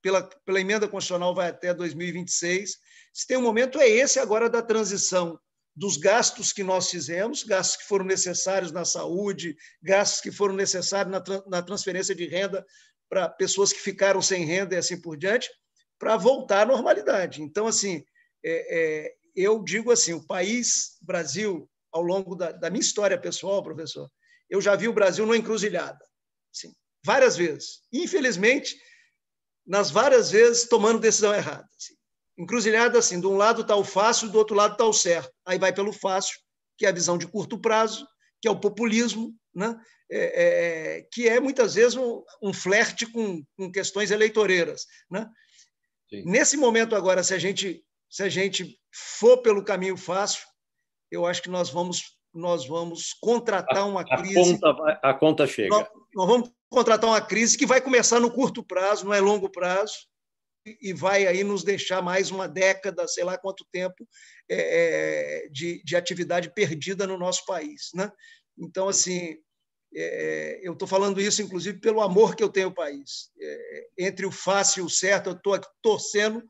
pela, pela emenda constitucional vai até 2026. Se tem um momento, é esse agora da transição dos gastos que nós fizemos, gastos que foram necessários na saúde, gastos que foram necessários na, na transferência de renda para pessoas que ficaram sem renda e assim por diante, para voltar à normalidade. Então, assim, é, é, eu digo assim, o país, Brasil, ao longo da, da minha história pessoal, professor, eu já vi o Brasil numa encruzilhada. sim, várias vezes. Infelizmente, nas várias vezes tomando decisão errada. Encruzilhada assim, de um lado está o fácil, do outro lado está o certo. Aí vai pelo fácil, que é a visão de curto prazo, que é o populismo, né? É, é, é que é muitas vezes um, um flerte com, com, questões eleitoreiras. Né? Nesse momento agora, se a gente se a gente for pelo caminho fácil, eu acho que nós vamos nós vamos contratar uma a, a crise. Conta vai, a conta chega. Nós, nós, vamos contratar uma crise que vai começar no curto prazo, não é longo prazo, e vai aí nos deixar mais uma década, sei lá quanto tempo, é, é de, de atividade perdida no nosso país. Né? Então, assim, é, é eu estou falando isso, inclusive, pelo amor que eu tenho ao país. É, é entre o fácil e o certo, eu estou aqui torcendo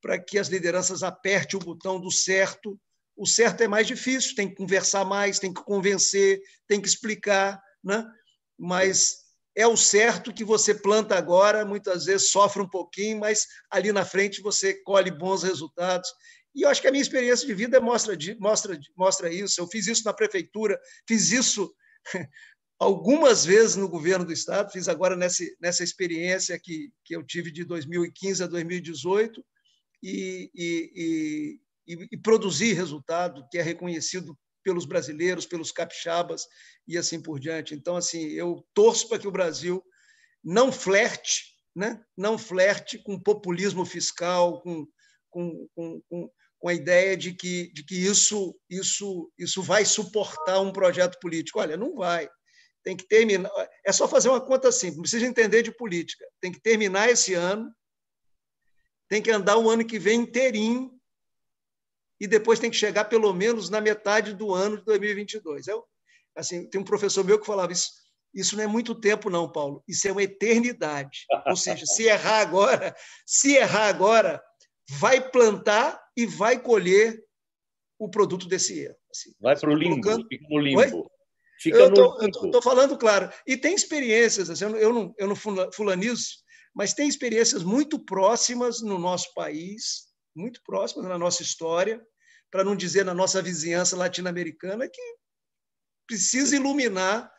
para que as lideranças apertem o botão do certo o certo é mais difícil, tem que conversar mais, tem que convencer, tem que explicar, né? mas é o certo que você planta agora, muitas vezes sofre um pouquinho, mas ali na frente você colhe bons resultados. E eu acho que a minha experiência de vida mostra, mostra, mostra isso. Eu fiz isso na prefeitura, fiz isso algumas vezes no governo do Estado, fiz agora nessa, nessa experiência que, que eu tive de 2015 a 2018, e, e, e, e produzir resultado que é reconhecido pelos brasileiros, pelos capixabas e assim por diante. Então, assim, eu torço para que o Brasil não flerte, né? não flerte com populismo fiscal, com, com, com, com a ideia de que, de que isso, isso, isso vai suportar um projeto político. Olha, não vai. Tem que terminar. É só fazer uma conta simples, não precisa entender de política. Tem que terminar esse ano, tem que andar o ano que vem inteirinho e depois tem que chegar pelo menos na metade do ano de 2022. Eu, é assim, tem um professor meu que falava isso. Isso não é muito tempo, não, Paulo. Isso é uma eternidade. Ou seja, se errar agora, se errar agora, vai plantar e vai colher o produto desse erro. Assim, vai para o tá limbo, colocando... fica no limbo. Fica eu estou falando claro. E tem experiências, assim, eu, não, eu não fulanizo, mas tem experiências muito próximas no nosso país, muito próximas na nossa história, para não dizer na nossa vizinhança latino-americana, que precisa iluminar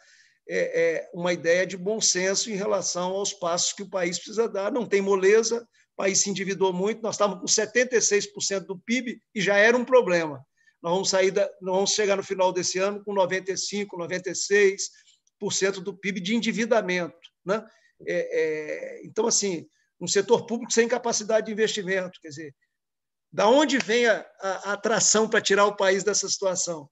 é, é, uma ideia de bom senso em relação aos passos que o país precisa dar. Não tem moleza, o país se endividou muito, nós estávamos com 76% do PIB e já era um problema. Nós vamos, sair da, nós vamos chegar no final desse ano com 95%, 96% do PIB de endividamento. Né? É, é, então, assim, um setor público sem capacidade de investimento, quer dizer, da onde vem a, a, a atração para tirar o país dessa situação?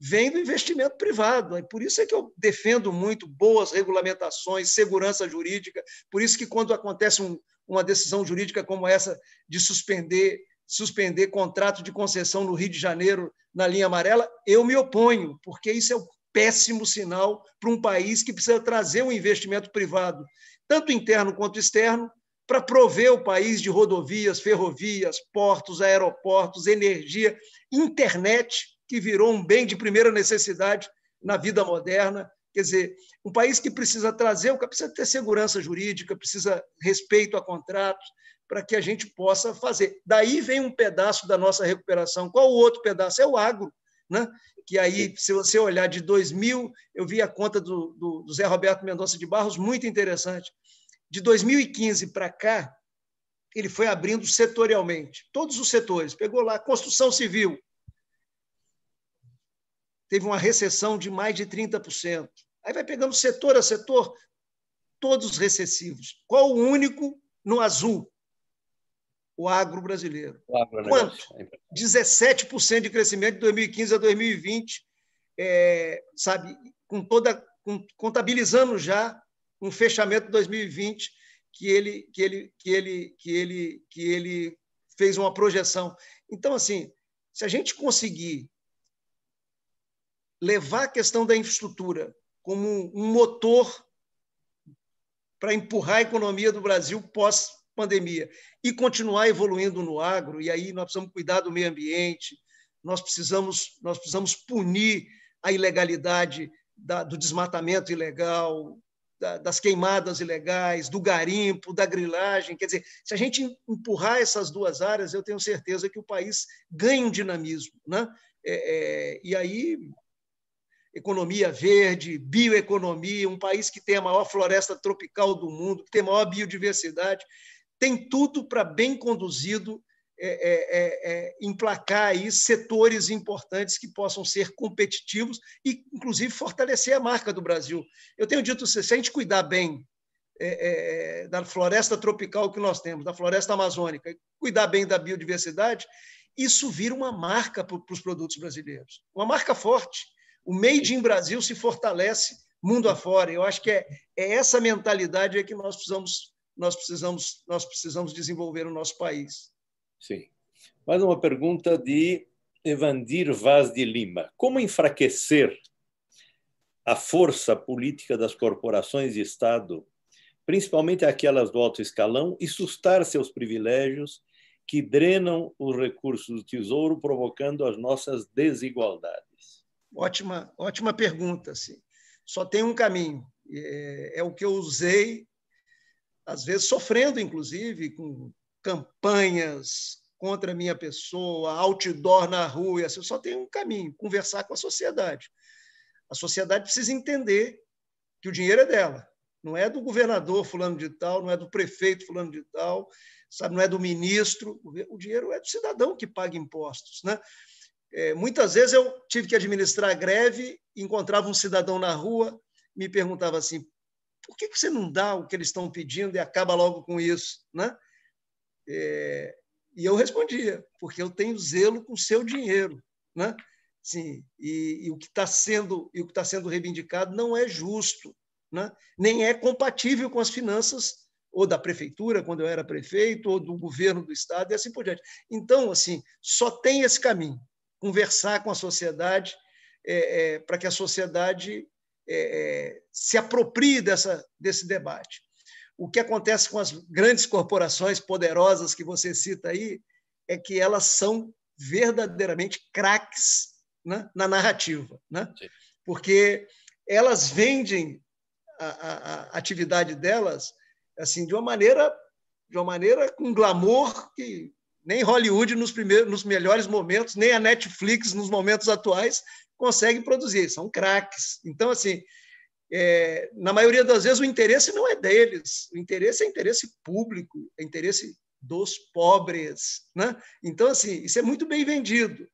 Vem do investimento privado. E por isso é que eu defendo muito boas regulamentações, segurança jurídica. Por isso que quando acontece um, uma decisão jurídica como essa de suspender suspender contrato de concessão no Rio de Janeiro na linha amarela, eu me oponho, porque isso é o péssimo sinal para um país que precisa trazer um investimento privado, tanto interno quanto externo, para prover o país de rodovias, ferrovias, portos, aeroportos, energia, internet, que virou um bem de primeira necessidade na vida moderna. Quer dizer, um país que precisa trazer, precisa ter segurança jurídica, precisa respeito a contratos, para que a gente possa fazer. Daí vem um pedaço da nossa recuperação. Qual o outro pedaço? É o agro. Né? Que aí, se você olhar de 2000, eu vi a conta do, do, do Zé Roberto Mendonça de Barros, muito interessante de 2015 para cá, ele foi abrindo setorialmente, todos os setores. Pegou lá construção civil, teve uma recessão de mais de 30%. Aí vai pegando setor a setor, todos recessivos. Qual o único no azul? O agro brasileiro. O agro é Quanto? 17% é de crescimento de 2015 a 2020, é, sabe, com toda, com, contabilizando já um fechamento de 2020 que ele, que ele, que ele, que ele, que ele fez uma projeção. Então, assim, se a gente conseguir levar a questão da infraestrutura como um motor para empurrar a economia do Brasil pós-pandemia e continuar evoluindo no agro, e aí nós precisamos cuidar do meio ambiente, nós precisamos, nós precisamos punir a ilegalidade da, do desmatamento ilegal, da, das queimadas ilegais, do garimpo, da grilagem. Quer dizer, se a gente empurrar essas duas áreas, eu tenho certeza que o país ganha um dinamismo. Né? É, é, e aí, economia verde, bioeconomia, um país que tem a maior floresta tropical do mundo, que tem a maior biodiversidade, tem tudo para bem conduzido é é, é, é, emplacar aí setores importantes que possam ser competitivos e, inclusive, fortalecer a marca do Brasil. Eu tenho dito, se a gente cuidar bem é, da floresta tropical que nós temos, da floresta amazônica, cuidar bem da biodiversidade, isso vira uma marca para os produtos brasileiros, uma marca forte. O Made in Brasil se fortalece mundo afora. Eu acho que é, é essa mentalidade é que nós precisamos, nós precisamos, nós precisamos desenvolver no nosso país. Sim. Mais uma pergunta de Evandir Vaz de Lima. Como enfraquecer a força política das corporações de Estado, principalmente aquelas do alto escalão, e sustar seus privilégios que drenam os recursos do Tesouro, provocando as nossas desigualdades? Ótima, ótima pergunta. Sim. Só tem um caminho. É, é o que eu usei, às vezes sofrendo, inclusive, com campanhas contra a minha pessoa, outdoor na rua, assim, eu só tenho um caminho, conversar com a sociedade. A sociedade precisa entender que o dinheiro é dela, não é do governador fulano de tal, não é do prefeito fulano de tal, sabe, não é do ministro, o dinheiro é do cidadão que paga impostos, né? É, muitas vezes eu tive que administrar a greve, encontrava um cidadão na rua, me perguntava assim, por que você não dá o que eles estão pedindo e acaba logo com isso, né? É, e eu respondia, porque eu tenho zelo com o seu dinheiro. Né? Sim, e, e o que está sendo, e o que tá sendo reivindicado não é justo, né? nem é compatível com as finanças ou da prefeitura, quando eu era prefeito, ou do governo do Estado e assim por diante. Então, assim, só tem esse caminho, conversar com a sociedade é, é, para que a sociedade é, é se aproprie dessa, desse debate. O que acontece com as grandes corporações poderosas que você cita aí é que elas são verdadeiramente craques né, na narrativa, né? porque elas vendem a, a, a, atividade delas assim de uma maneira de uma maneira com glamour que nem Hollywood nos primeiros nos melhores momentos nem a Netflix nos momentos atuais consegue produzir são craques então assim é, na maioria das vezes, o interesse não é deles, o interesse é interesse público, é interesse dos pobres. Né? Então, assim, isso é muito bem vendido.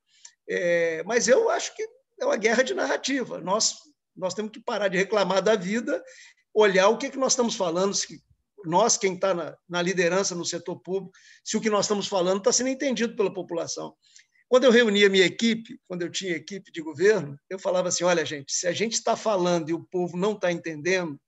É, mas eu acho que é uma guerra de narrativa. Nós, nós temos que parar de reclamar da vida, olhar o que, é que nós estamos falando, se nós, quem está na, na liderança no setor público, se o que nós estamos falando está sendo entendido pela população. Quando eu reunia minha equipe, quando eu tinha equipe de governo, eu falava assim: olha, gente, se a gente está falando e o povo não está entendendo, o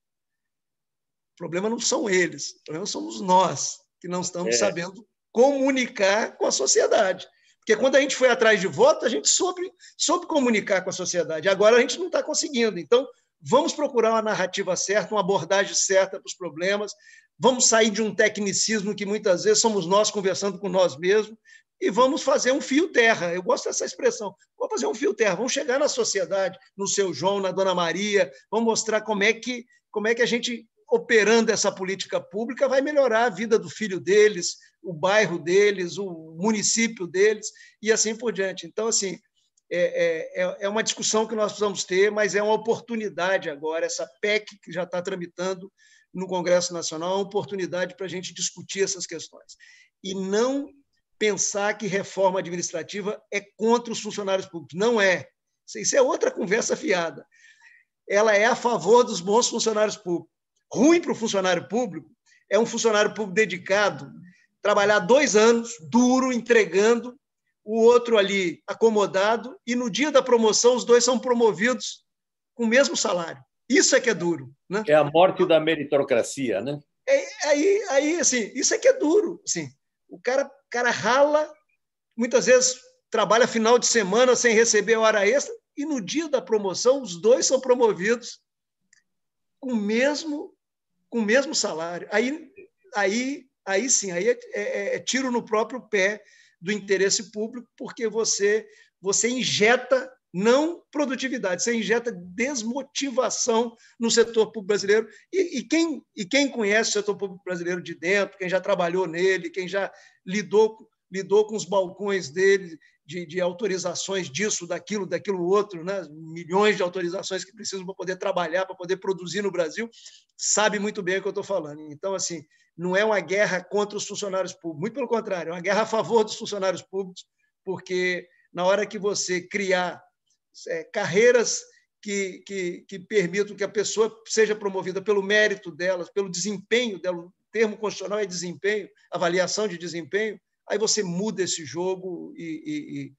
problema não são eles, o problema somos nós, que não estamos é. sabendo comunicar com a sociedade. Porque quando a gente foi atrás de voto, a gente soube, soube comunicar com a sociedade. Agora a gente não está conseguindo. Então, vamos procurar uma narrativa certa, uma abordagem certa para os problemas, vamos sair de um tecnicismo que muitas vezes somos nós conversando com nós mesmos, e vamos fazer um fio terra. Eu gosto dessa expressão. Vamos fazer um fio terra, vamos chegar na sociedade, no seu João, na Dona Maria, vamos mostrar como é que, como é que a gente operando essa política pública vai melhorar a vida do filho deles, o bairro deles, o município deles e assim por diante. Então, assim, é, é, é, é uma discussão que nós precisamos ter, mas é uma oportunidade agora, essa PEC que já está tramitando no Congresso Nacional, é uma oportunidade para a gente discutir essas questões. E não pensar que reforma administrativa é contra os funcionários públicos. Não é. Isso é outra conversa fiada. Ela é a favor dos bons funcionários públicos. Ruim para o funcionário público é um funcionário público dedicado, trabalhar dois anos, duro, entregando, o outro ali acomodado, e no dia da promoção os dois são promovidos com o mesmo salário. Isso é que é duro. Né? É a morte da meritocracia, né? É, aí, aí, assim, isso é que é duro. Assim, o cara cara rala, muitas vezes trabalha final de semana sem receber hora extra, e no dia da promoção, os dois são promovidos com o mesmo, com o mesmo salário. Aí, aí, aí sim, aí é, é, é tiro no próprio pé do interesse público, porque você, você injeta não produtividade. Você injeta desmotivação no setor público brasileiro. E, e, quem, e quem conhece o setor público brasileiro de dentro, quem já trabalhou nele, quem já lidou, lidou com os balcões dele, de, de autorizações disso, daquilo, daquilo outro, né? milhões de autorizações que precisam para poder trabalhar, para poder produzir no Brasil, sabe muito bem o que eu estou falando. Então, assim, não é uma guerra contra os funcionários públicos, muito pelo contrário, é uma guerra a favor dos funcionários públicos, porque na hora que você criar é, carreiras que, que, que, permitam que a pessoa seja promovida pelo mérito delas, pelo desempenho dela. O termo constitucional é desempenho, avaliação de desempenho. Aí você muda esse jogo e,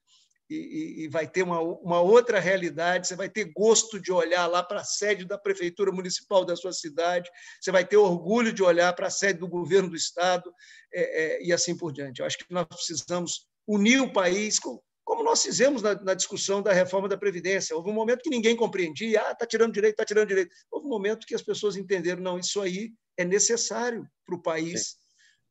e, e, e vai ter uma, uma outra realidade. Você vai ter gosto de olhar lá para a sede da prefeitura municipal da sua cidade, você vai ter orgulho de olhar para a sede do governo do estado é, é, e assim por diante. Eu acho que nós precisamos unir o país com, como nós fizemos na, na, discussão da reforma da Previdência. Houve um momento que ninguém compreendia, ah, está tirando direito, está tirando direito. Houve um momento que as pessoas entenderam, não, isso aí é necessário para o país,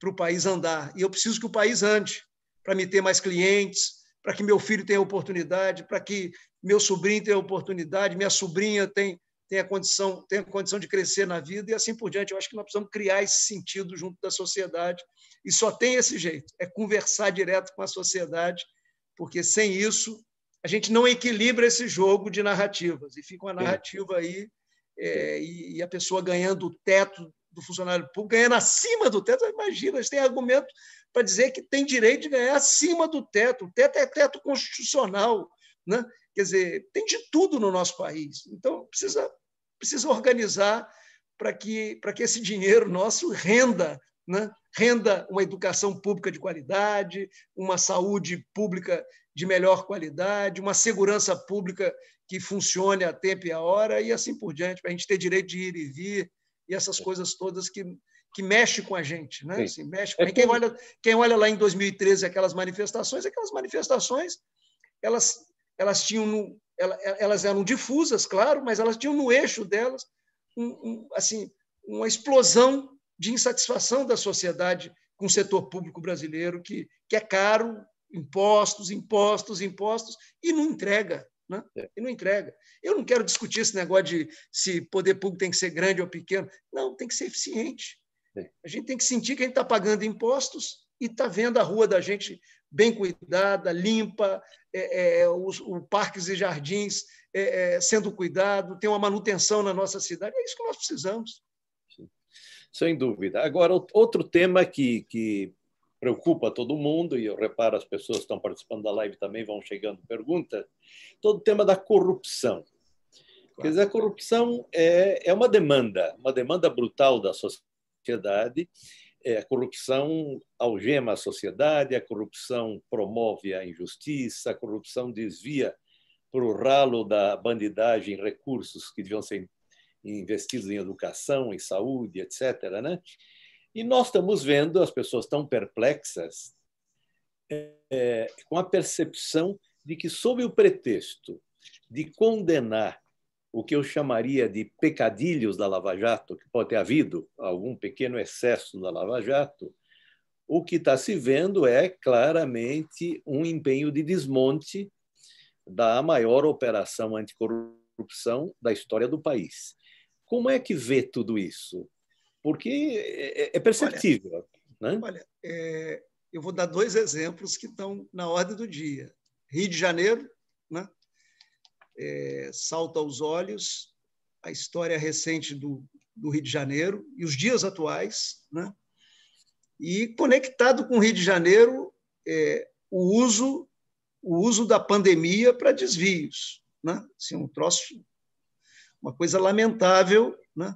para o país andar. E eu preciso que o país ande, para me ter mais clientes, para que meu filho tenha oportunidade, para que meu sobrinho tenha oportunidade, minha sobrinha tenha, tenha, condição, tenha condição de crescer na vida e assim por diante. Eu acho que nós precisamos criar esse sentido junto da sociedade. E só tem esse jeito, é conversar direto com a sociedade porque sem isso a gente não equilibra esse jogo de narrativas e fica uma narrativa aí é, e a pessoa ganhando o teto do funcionário público, ganhando acima do teto, imagina, eles têm argumento para dizer que tem direito de ganhar acima do teto, o teto é teto constitucional, né? quer dizer, tem de tudo no nosso país, então precisa, precisa organizar para que, para que esse dinheiro nosso renda né? renda uma educação pública de qualidade, uma saúde pública de melhor qualidade, uma segurança pública que funcione a tempo e a hora e assim por diante, para a gente ter direito de ir e vir e essas coisas todas que, que mexe com a gente. Né? Assim, mexe é quem, olha, quem olha lá em 2013 aquelas manifestações, aquelas manifestações elas, elas tinham no, elas eram difusas, claro, mas elas tinham no eixo delas um, um, assim, uma explosão de insatisfação da sociedade com o setor público brasileiro, que, que é caro, impostos, impostos, impostos, e não entrega. Né? É. E não entrega. Eu não quero discutir esse negócio de se poder público tem que ser grande ou pequeno. Não, tem que ser eficiente. É. A gente tem que sentir que a gente está pagando impostos e está vendo a rua da gente bem cuidada, limpa, é, é, os, os, parques e jardins é, é, sendo cuidado, tem uma manutenção na nossa cidade. É isso que nós precisamos sem dúvida. Agora, outro tema que, que preocupa todo mundo, e eu reparo as pessoas que estão participando da live também vão chegando perguntas, todo o tema da corrupção. Claro. Quer dizer, a corrupção é, é uma demanda, uma demanda brutal da sociedade. É, a corrupção algema a sociedade, a corrupção promove a injustiça, a corrupção desvia para o ralo da bandidagem recursos que deviam ser investidos em educação, em saúde, etc. Né? E nós estamos vendo as pessoas tão perplexas é, com a percepção de que, sob o pretexto de condenar o que eu chamaria de pecadilhos da Lava Jato, que pode ter havido algum pequeno excesso na Lava Jato, o que está se vendo é claramente um empenho de desmonte da maior operação anticorrupção da história do país. Como é que vê tudo isso? Porque é, é, é, perceptível. Olha, né? olha é, eu vou dar dois exemplos que estão na ordem do dia. Rio de Janeiro, né? É, salta aos olhos a história recente do, do Rio de Janeiro e os dias atuais, né? e conectado com o Rio de Janeiro é, o uso o uso da pandemia para desvios, né? Assim, um troço uma coisa lamentável, né?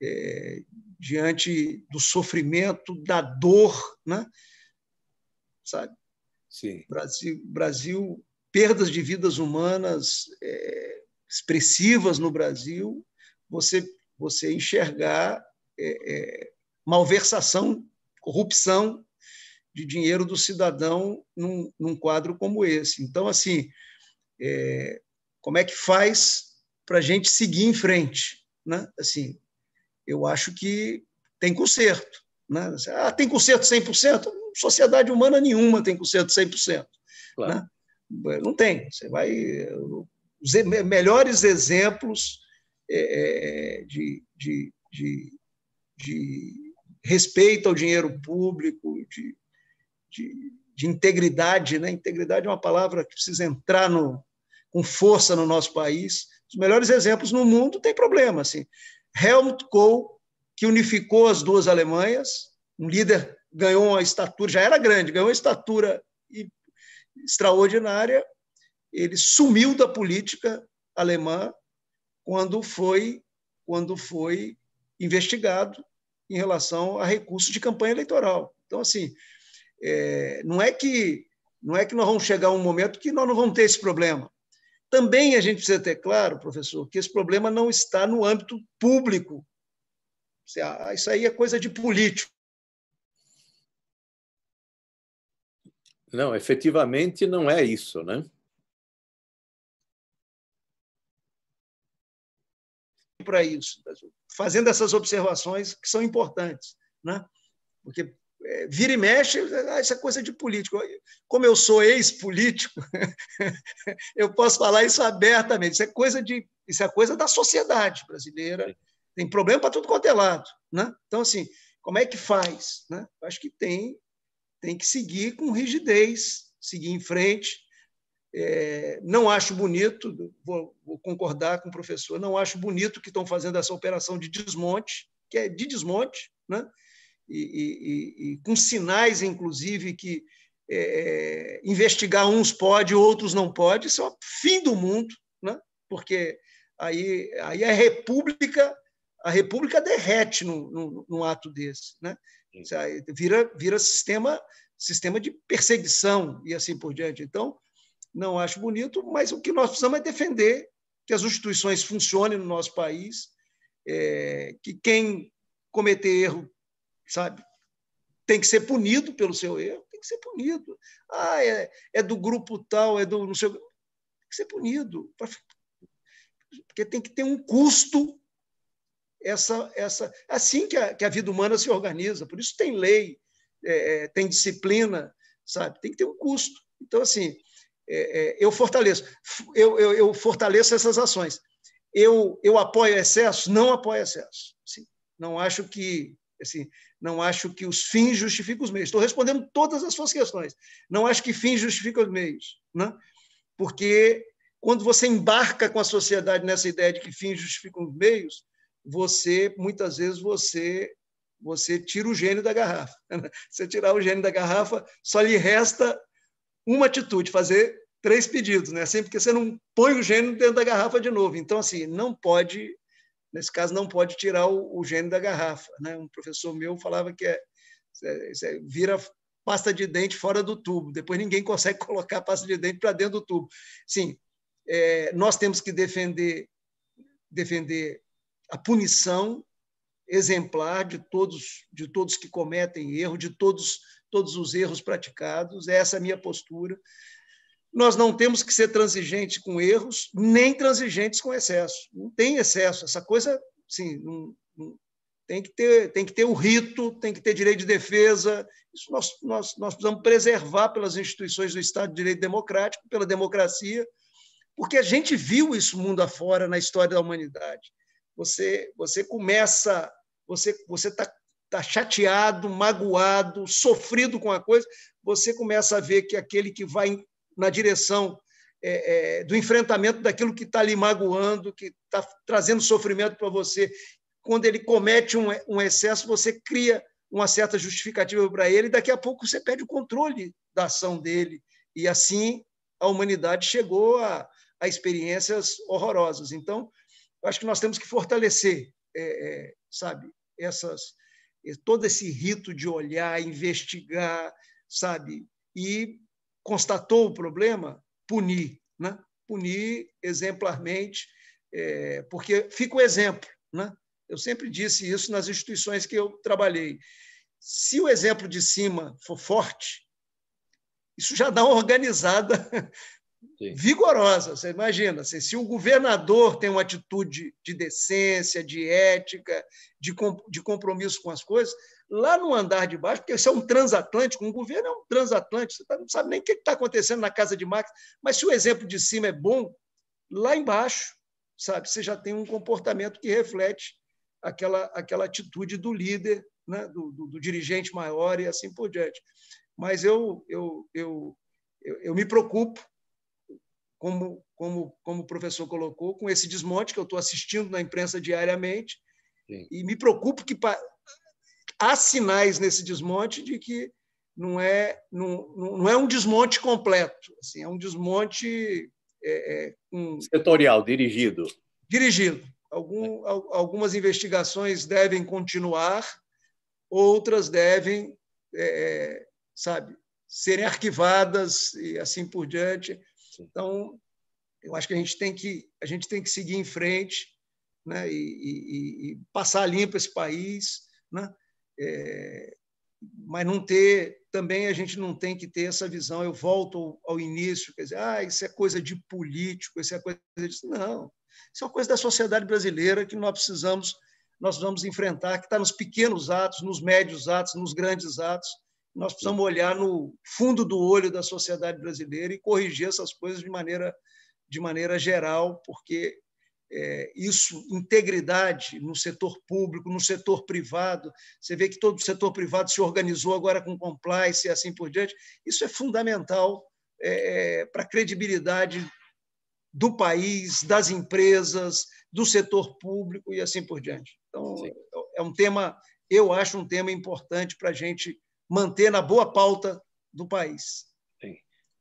É, diante do sofrimento, da dor, né? sabe? Sim. Brasil, Brasil, perdas de vidas humanas é, expressivas no Brasil, você você enxergar é, é malversação, corrupção de dinheiro do cidadão num, num quadro como esse. Então, assim, é, como é que faz para a gente seguir em frente. Né? Assim, eu acho que tem conserto. Né? Ah, tem conserto 100%? Sociedade humana nenhuma tem conserto 100%. Claro. Né? Não tem. Você vai... Os melhores exemplos é, é, de, de, de, de respeito ao dinheiro público, de, de, de, integridade. Né? Integridade é uma palavra que precisa entrar no, com força no nosso país os melhores exemplos no mundo, tem problema. Assim. Helmut Kohl, que unificou as duas Alemanhas, um líder ganhou uma estatura, já era grande, ganhou uma estatura extraordinária, ele sumiu da política alemã quando foi quando foi investigado em relação a recursos de campanha eleitoral. Então assim, é, não é que não é que nós vamos chegar a um momento que nós não vamos ter esse problema. Também a gente precisa ter claro, professor, que esse problema não está no âmbito público. É isso aí é coisa de político. Não, efetivamente não é isso, né? Para isso, fazendo essas observações que são importantes, né? Porque vira e mexe, essa ah, é coisa de político. Como eu sou ex-político, eu posso falar isso abertamente. Isso é coisa de, isso é coisa da sociedade brasileira. Tem problema para tudo quanto é lado, né? Então assim, como é que faz, né? Acho que tem tem que seguir com rigidez, seguir em frente. É, não acho bonito, vou, vou concordar com o professor, não acho bonito que estão fazendo essa operação de desmonte, que é de desmonte, né? e, e, e com sinais, inclusive, que é, é, investigar uns pode, outros não pode, isso é o fim do mundo, né? porque aí, aí a república a república derrete num, num, num ato desse, né? Vira, vira sistema sistema de perseguição e assim por diante. Então, não acho bonito, mas o que nós precisamos é defender que as instituições funcionem no nosso país, é, que quem cometer erro sabe? Tem que ser punido pelo seu erro, tem que ser punido. Ah, é, é do grupo tal, é do não sei, tem que ser punido, porque tem que ter um custo essa essa é assim que a, que a vida humana se organiza, por isso tem lei, é, é tem disciplina, sabe? Tem que ter um custo. Então assim, é, é eu fortaleço, eu, eu, eu fortaleço essas ações. Eu, eu apoio excesso? Não apoio excesso. Sim. Não acho que Assim, não acho que os fins justificam os meios. Estou respondendo todas as suas questões. Não acho que fins justificam os meios, né? porque quando você embarca com a sociedade nessa ideia de que fins justificam os meios, você muitas vezes você você tira o gênio da garrafa. Né? Se tirar o gênio da garrafa, só lhe resta uma atitude, fazer três pedidos, né? Sempre que você não põe o gênio dentro da garrafa de novo. Então assim, não pode nesse caso, não pode tirar o, o gênio da garrafa. Né? Um professor meu falava que é, é, é, vira pasta de dente fora do tubo, depois ninguém consegue colocar a pasta de dente para dentro do tubo. Sim, é, nós temos que defender, defender a punição exemplar de todos, de todos que cometem erro, de todos, todos os erros praticados, essa é a minha postura nós não temos que ser transigentes com erros, nem transigentes com excesso. Não tem excesso. Essa coisa, sim, tem que ter tem que ter o rito, tem que ter direito de defesa. Isso nós, nós, nós precisamos preservar pelas instituições do Estado de Direito Democrático, pela democracia, porque a gente viu isso mundo afora na história da humanidade. Você você começa, você você está tá chateado, magoado, sofrido com a coisa, você começa a ver que aquele que vai na direção é, é, do enfrentamento daquilo que está lhe magoando, que está trazendo sofrimento para você. Quando ele comete um, um, excesso, você cria uma certa justificativa para ele, e daqui a pouco você perde o controle da ação dele. E assim a humanidade chegou a, a experiências horrorosas. Então, acho que nós temos que fortalecer, é, é sabe, essas, todo esse rito de olhar, investigar, sabe, e constatou o problema, punir. Né? Punir exemplarmente, é, porque fica o exemplo. Né? Eu sempre disse isso nas instituições que eu trabalhei. Se o exemplo de cima for forte, isso já dá uma organizada Sim. vigorosa. Você imagina, assim, se o governador tem uma atitude de decência, de ética, de, de compromisso com as coisas, lá no andar de baixo, porque isso é um transatlântico, um governo é um transatlântico, você tá, não sabe nem o que está acontecendo na casa de Marx, mas se o exemplo de cima é bom, lá embaixo, sabe, você já tem um comportamento que reflete aquela, aquela atitude do líder, né, do, do, do dirigente maior e assim por diante. Mas eu, eu, eu, eu, eu me preocupo, como, como, como o professor colocou, com esse desmonte que eu estou assistindo na imprensa diariamente, Sim. e me preocupo que há sinais nesse desmonte de que não é, não, não é um desmonte completo, assim, é um desmonte. É, um... É, Setorial, dirigido. Dirigido. Algum, algumas investigações devem continuar, outras devem, é, é, sabe, serem arquivadas e assim por diante. Então, eu acho que a gente tem que, a gente tem que seguir em frente né, e, e, e passar limpo esse país. Né? É, mas não ter também a gente não tem que ter essa visão. Eu volto ao, início, quer dizer, ah, isso é coisa de político, isso é coisa de... não. Isso é uma coisa da sociedade brasileira que nós precisamos nós vamos enfrentar, que está nos pequenos atos, nos médios atos, nos grandes atos. Nós precisamos olhar no fundo do olho da sociedade brasileira e corrigir essas coisas de maneira de maneira geral, porque é, isso, integridade no setor público, no setor privado. Você vê que todo o setor privado se organizou agora com compliance e assim por diante. Isso é fundamental é, é, para a credibilidade do país, das empresas, do setor público e assim por diante. Então, Sim. é um tema, eu acho um tema importante para a gente manter na boa pauta do país. Sim.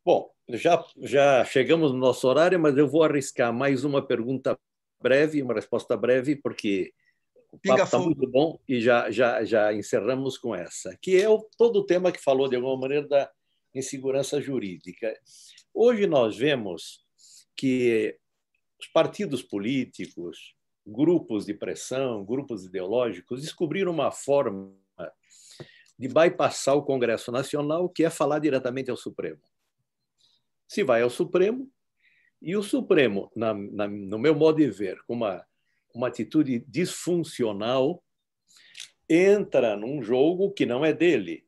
Bom, já, já chegamos no nosso horário, mas eu vou arriscar mais uma pergunta breve, uma resposta breve, porque o papo está muito bom e já, já, já encerramos com essa, que é o, todo o tema que falou, de alguma maneira, da insegurança jurídica. Hoje nós vemos que os partidos políticos, grupos de pressão, grupos ideológicos, descobriram uma forma de bypassar o Congresso Nacional, que é falar diretamente ao Supremo. Se vai ao Supremo, e o Supremo, na, na, no meu modo de ver, com uma, uma atitude disfuncional, entra num jogo que não é dele.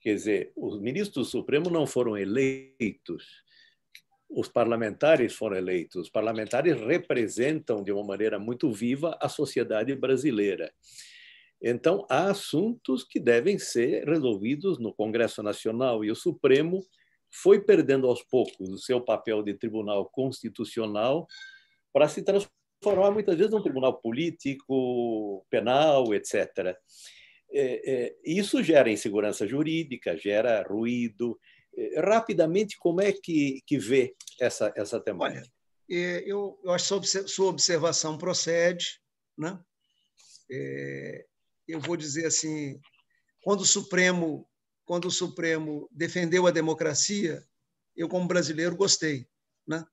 Quer dizer, os ministros do Supremo não foram eleitos, os parlamentares foram eleitos. Os parlamentares representam de uma maneira muito viva a sociedade brasileira. Então, há assuntos que devem ser resolvidos no Congresso Nacional e o Supremo foi perdendo aos poucos o seu papel de tribunal constitucional para se transformar muitas vezes num tribunal político, penal, etc. É, é, isso gera insegurança jurídica, gera ruído. É, rapidamente, como é que, que vê essa, essa temática? Olha, eu, eu acho que sua observação procede. Né? eu vou dizer assim: quando o Supremo quando o Supremo defendeu a democracia, eu, como brasileiro, gostei. Né?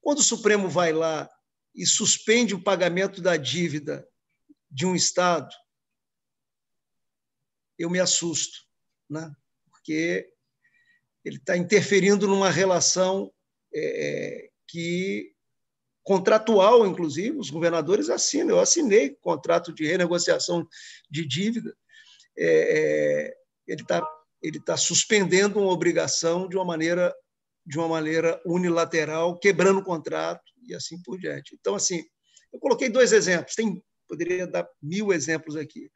Quando o Supremo vai lá e suspende o pagamento da dívida de um Estado, eu me assusto, né? porque ele está interferindo numa relação é, é, que contratual, inclusive, os governadores assinam. Eu assinei contrato de renegociação de dívida. É, é ele está ele tá suspendendo uma obrigação de uma maneira de uma maneira unilateral, quebrando o contrato e assim por diante. Então, assim, eu coloquei dois exemplos. Tem poderia dar mil exemplos aqui.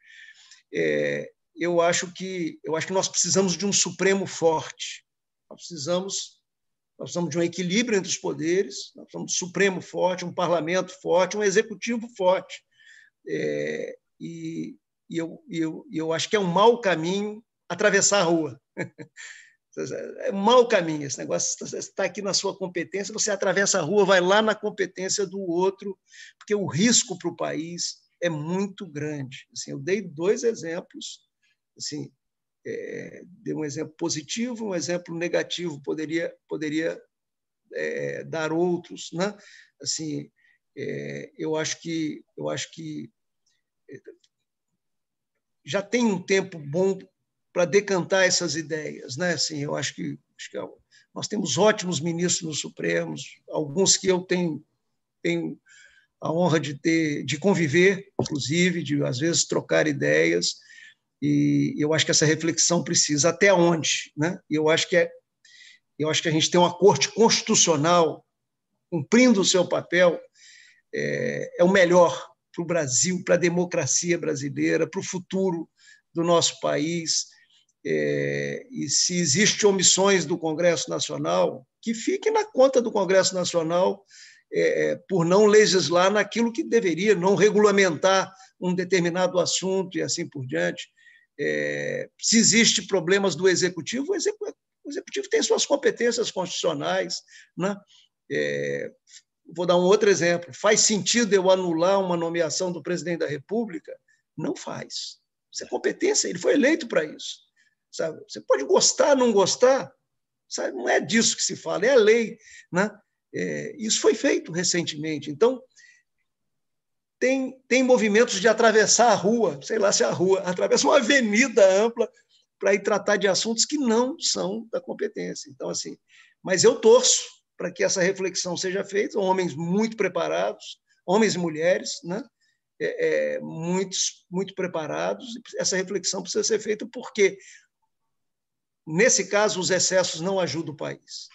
É, eu acho que eu acho que nós precisamos de um Supremo forte. Nós precisamos nós precisamos de um equilíbrio entre os poderes. Nós precisamos de um Supremo forte, um Parlamento forte, um Executivo forte. É, e, e eu, eu, eu acho que é um mau caminho atravessar a rua. É um mau caminho esse negócio. Está aqui na sua competência, você atravessa a rua, vai lá na competência do outro, porque o risco para o país é muito grande. Assim, eu dei dois exemplos, assim, é, dei um exemplo positivo, um exemplo negativo. Poderia, poderia é, dar outros, né? Assim, é, eu acho que, eu acho que é, já tem um tempo bom para decantar essas ideias, né? Assim, eu acho que, acho que é nós temos ótimos ministros no Supremo, alguns que eu tenho, tenho a honra de ter, de conviver, inclusive, de às vezes trocar ideias, e eu acho que essa reflexão precisa até onde, né? Eu acho que é, eu acho que a gente tem uma corte constitucional cumprindo o seu papel é, é o melhor para o Brasil, para a democracia brasileira, para o futuro do nosso país é, e se existem omissões do Congresso Nacional, que fique na conta do Congresso Nacional é, é, por não legislar naquilo que deveria, não regulamentar um determinado assunto e assim por diante. É, se existem problemas do Executivo, o Executivo, o executivo tem suas competências constitucionais. Né? É, vou dar um outro exemplo. Faz sentido eu anular uma nomeação do presidente da República? Não faz. Isso é competência, ele foi eleito para isso. Sabe? Você pode gostar, não gostar, sabe? não é disso que se fala, é a lei. Né? É, isso foi feito recentemente. Então, tem, tem movimentos de atravessar a rua, sei lá se é a rua, atravessa uma avenida ampla para ir tratar de assuntos que não são da competência. Então, assim, mas eu torço para que essa reflexão seja feita, homens muito preparados, homens e mulheres, né? É, é, muitos muito preparados. Essa reflexão precisa ser feita porque Nesse caso, os excessos não ajudam o país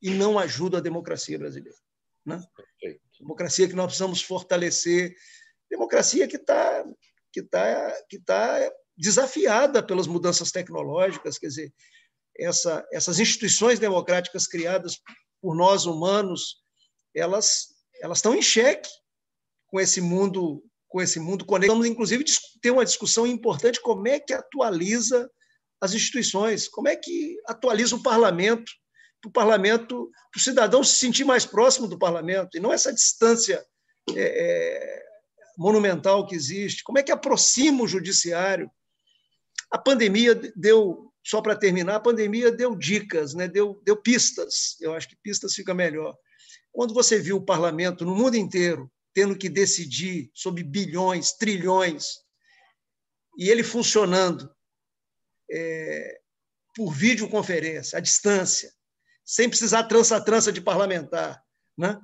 e não ajudam a democracia brasileira. Né? Democracia que nós precisamos fortalecer, democracia que está que tá, que tá desafiada pelas mudanças tecnológicas, quer dizer, essa, essas instituições democráticas criadas por nós humanos, elas elas estão em xeque com esse mundo com esse mundo conectado. Vamos inclusive ter uma discussão importante como é que atualiza as instituições, como é que atualiza o parlamento, para o parlamento, para o cidadão se sentir mais próximo do parlamento, e não essa distância é, é monumental que existe, como é que aproxima o judiciário. A pandemia deu, só para terminar, a pandemia deu dicas, né? deu, deu pistas, eu acho que pistas fica melhor. Quando você viu o parlamento no mundo inteiro tendo que decidir sobre bilhões, trilhões, e ele funcionando é, por videoconferência, à distância, sem precisar trança trança de parlamentar, né?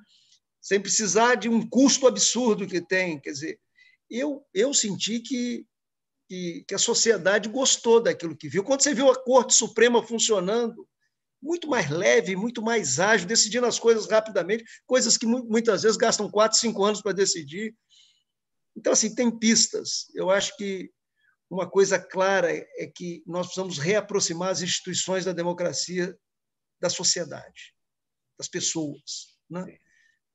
sem precisar de um custo absurdo que tem. Quer dizer, eu, eu senti que, que, que a sociedade gostou daquilo que viu. Quando você viu a Corte Suprema funcionando, muito mais leve, muito mais ágil, decidindo as coisas rapidamente, coisas que muitas vezes gastam quatro, cinco anos para decidir. Então, assim, tem pistas. Eu acho que uma coisa clara é que nós precisamos reaproximar as instituições da democracia da sociedade, das pessoas, né?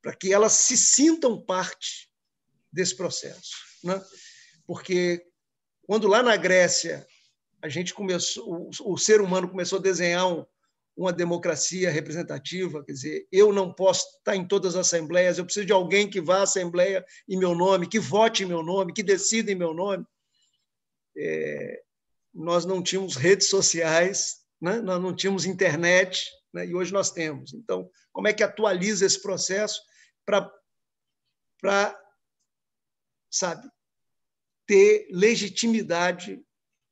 para que elas se sintam parte desse processo. Né? Porque quando lá na Grécia a gente começou, o, o ser humano começou a desenhar um, uma democracia representativa, quer dizer, eu não posso estar em todas as assembleias, eu preciso de alguém que vá à assembleia em meu nome, que vote em meu nome, que decida em meu nome é, nós não tínhamos redes sociais, né? nós não tínhamos internet, né? e hoje nós temos. Então, como é que atualiza esse processo para, sabe, ter legitimidade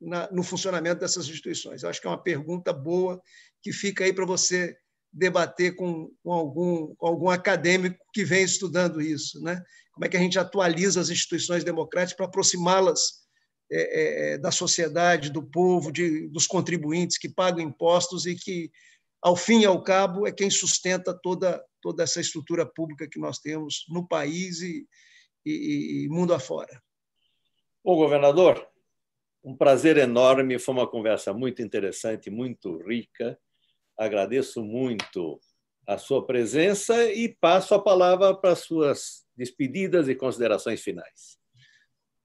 na, no funcionamento dessas instituições? Eu acho que é uma pergunta boa que fica aí para você debater com, com, algum, com algum acadêmico que vem estudando isso. Né? Como é que a gente atualiza as instituições democráticas para aproximá-las é, é, é, da sociedade, do povo, de, dos contribuintes que pagam impostos e que, ao fim e ao cabo, é quem sustenta toda, toda essa estrutura pública que nós temos no país e, e, e mundo afora. Ô, governador, um prazer enorme, foi uma conversa muito interessante, muito rica. Agradeço muito a sua presença e passo a palavra para as suas despedidas e considerações finais.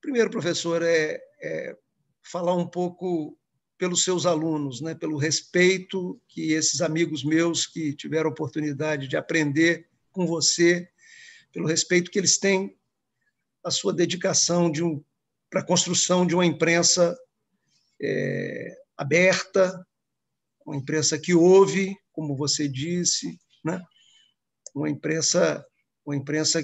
Primeiro, professor, é, é falar um pouco pelos seus alunos, né? pelo respeito que esses amigos meus que tiveram a oportunidade de aprender com você, pelo respeito que eles têm à sua dedicação de um, para a construção de uma imprensa é, aberta, uma imprensa que ouve, como você disse, né? uma imprensa, uma imprensa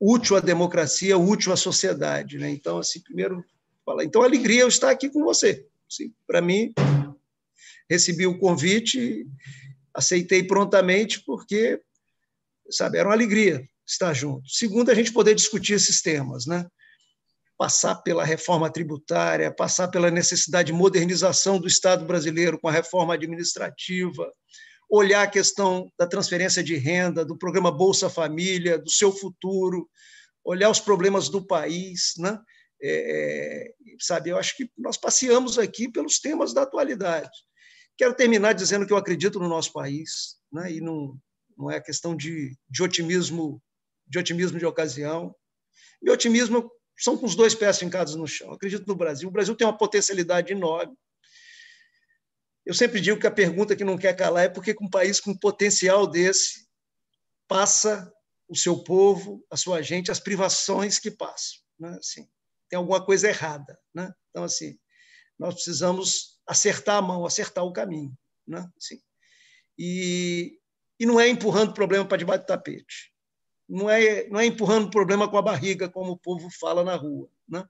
útil à democracia, útil à sociedade. Né? Então, assim, primeiro falar. Então, alegria eu estar aqui com você. Assim, Para mim, recebi o convite, aceitei prontamente, porque sabe, era uma alegria estar junto. Segundo, a gente poder discutir esses temas, né? passar pela reforma tributária, passar pela necessidade de modernização do Estado brasileiro com a reforma administrativa, olhar a questão da transferência de renda, do programa Bolsa Família, do seu futuro, olhar os problemas do país, né? É, é, sabe, eu acho que nós passeamos aqui pelos temas da atualidade. Quero terminar dizendo que eu acredito no nosso país, né? e não, não é questão de, de otimismo de otimismo de ocasião. Meu otimismo são com os dois pés fincados no chão. acredito no Brasil. O Brasil tem uma potencialidade enorme. Eu sempre digo que a pergunta que não quer calar é por que um país com potencial desse passa o seu povo, a sua gente, as privações que passam. Né? Assim, tem alguma coisa errada. Né? Então, assim, nós precisamos acertar a mão, acertar o caminho. Né? Assim, e, e não é empurrando o problema para debaixo do tapete. Não é, não é empurrando o problema com a barriga, como o povo fala na rua. Né?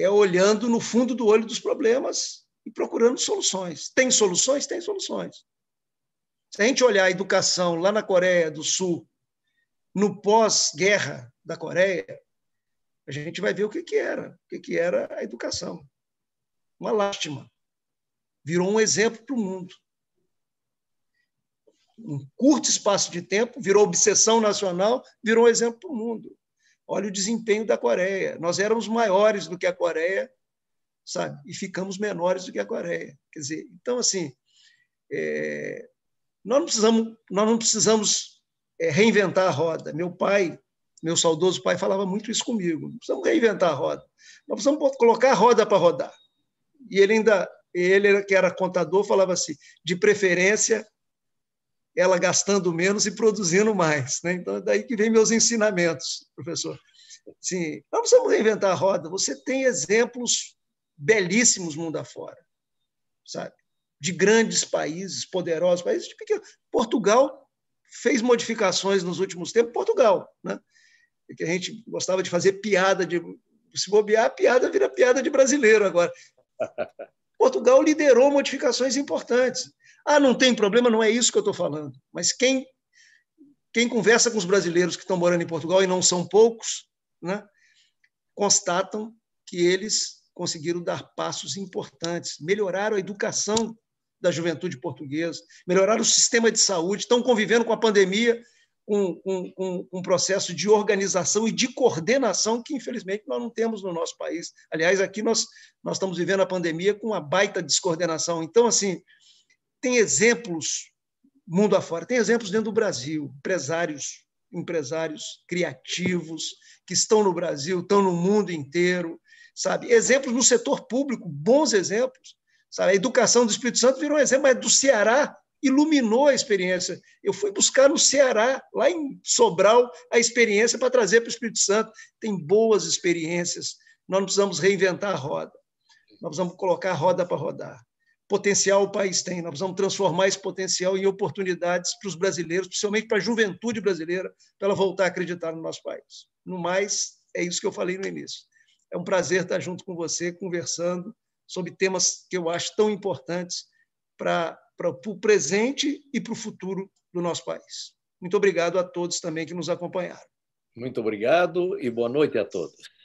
É olhando no fundo do olho dos problemas e procurando soluções. Tem soluções? Tem soluções. Se a gente olhar a educação lá na Coreia do Sul, no pós-guerra da Coreia, a gente vai ver o que, que era, o que, que era a educação. Uma lástima. Virou um exemplo para o mundo. Um curto espaço de tempo, virou obsessão nacional, virou um exemplo para o mundo. Olha o desempenho da Coreia. Nós éramos maiores do que a Coreia sabe? E ficamos menores do que a Coreia. Quer dizer, então, assim, é, nós não precisamos, nós não precisamos é, reinventar a roda. Meu pai, meu saudoso pai, falava muito isso comigo. Não precisamos reinventar a roda. Nós precisamos colocar a roda para rodar. E ele ainda, ele que era contador, falava assim, de preferência ela gastando menos e produzindo mais. Né? Então, é daí que vem meus ensinamentos, professor. Sim, não precisamos reinventar a roda. Você tem exemplos belíssimos mundo afora, sabe? De grandes países, poderosos países, de tipo pequeno. Portugal fez modificações nos últimos tempos, Portugal, né? Que a gente gostava de fazer piada de se bobear, piada vira piada de brasileiro agora. Portugal liderou modificações importantes. Ah, não tem problema, não é isso que eu estou falando. Mas quem quem conversa com os brasileiros que estão morando em Portugal, e não são poucos, né, constatam que eles conseguiram dar passos importantes, melhoraram a educação da juventude portuguesa, melhoraram o sistema de saúde, estão convivendo com a pandemia com um, um, processo de organização e de coordenação que, infelizmente, nós não temos no nosso país. Aliás, aqui nós, nós estamos vivendo a pandemia com uma baita descoordenação. Então, assim, tem exemplos mundo afora, tem exemplos dentro do Brasil, empresários, empresários criativos que estão no Brasil, estão no mundo inteiro, sabe? Exemplos no setor público, bons exemplos. Sabe? A educação do Espírito Santo virou um exemplo, mas do Ceará iluminou a experiência. Eu fui buscar no Ceará, lá em Sobral, a experiência para trazer para o Espírito Santo. Tem boas experiências. Nós não precisamos reinventar a roda. Nós precisamos colocar a roda para rodar. Potencial o país tem, nós precisamos transformar esse potencial em oportunidades para os brasileiros, principalmente para a juventude brasileira, para ela voltar a acreditar no nosso país. No mais, é isso que eu falei no início. É um prazer estar junto com você, conversando sobre temas que eu acho tão importantes para, para o presente e para o futuro do nosso país. Muito obrigado a todos também que nos acompanharam. Muito obrigado e boa noite a todos.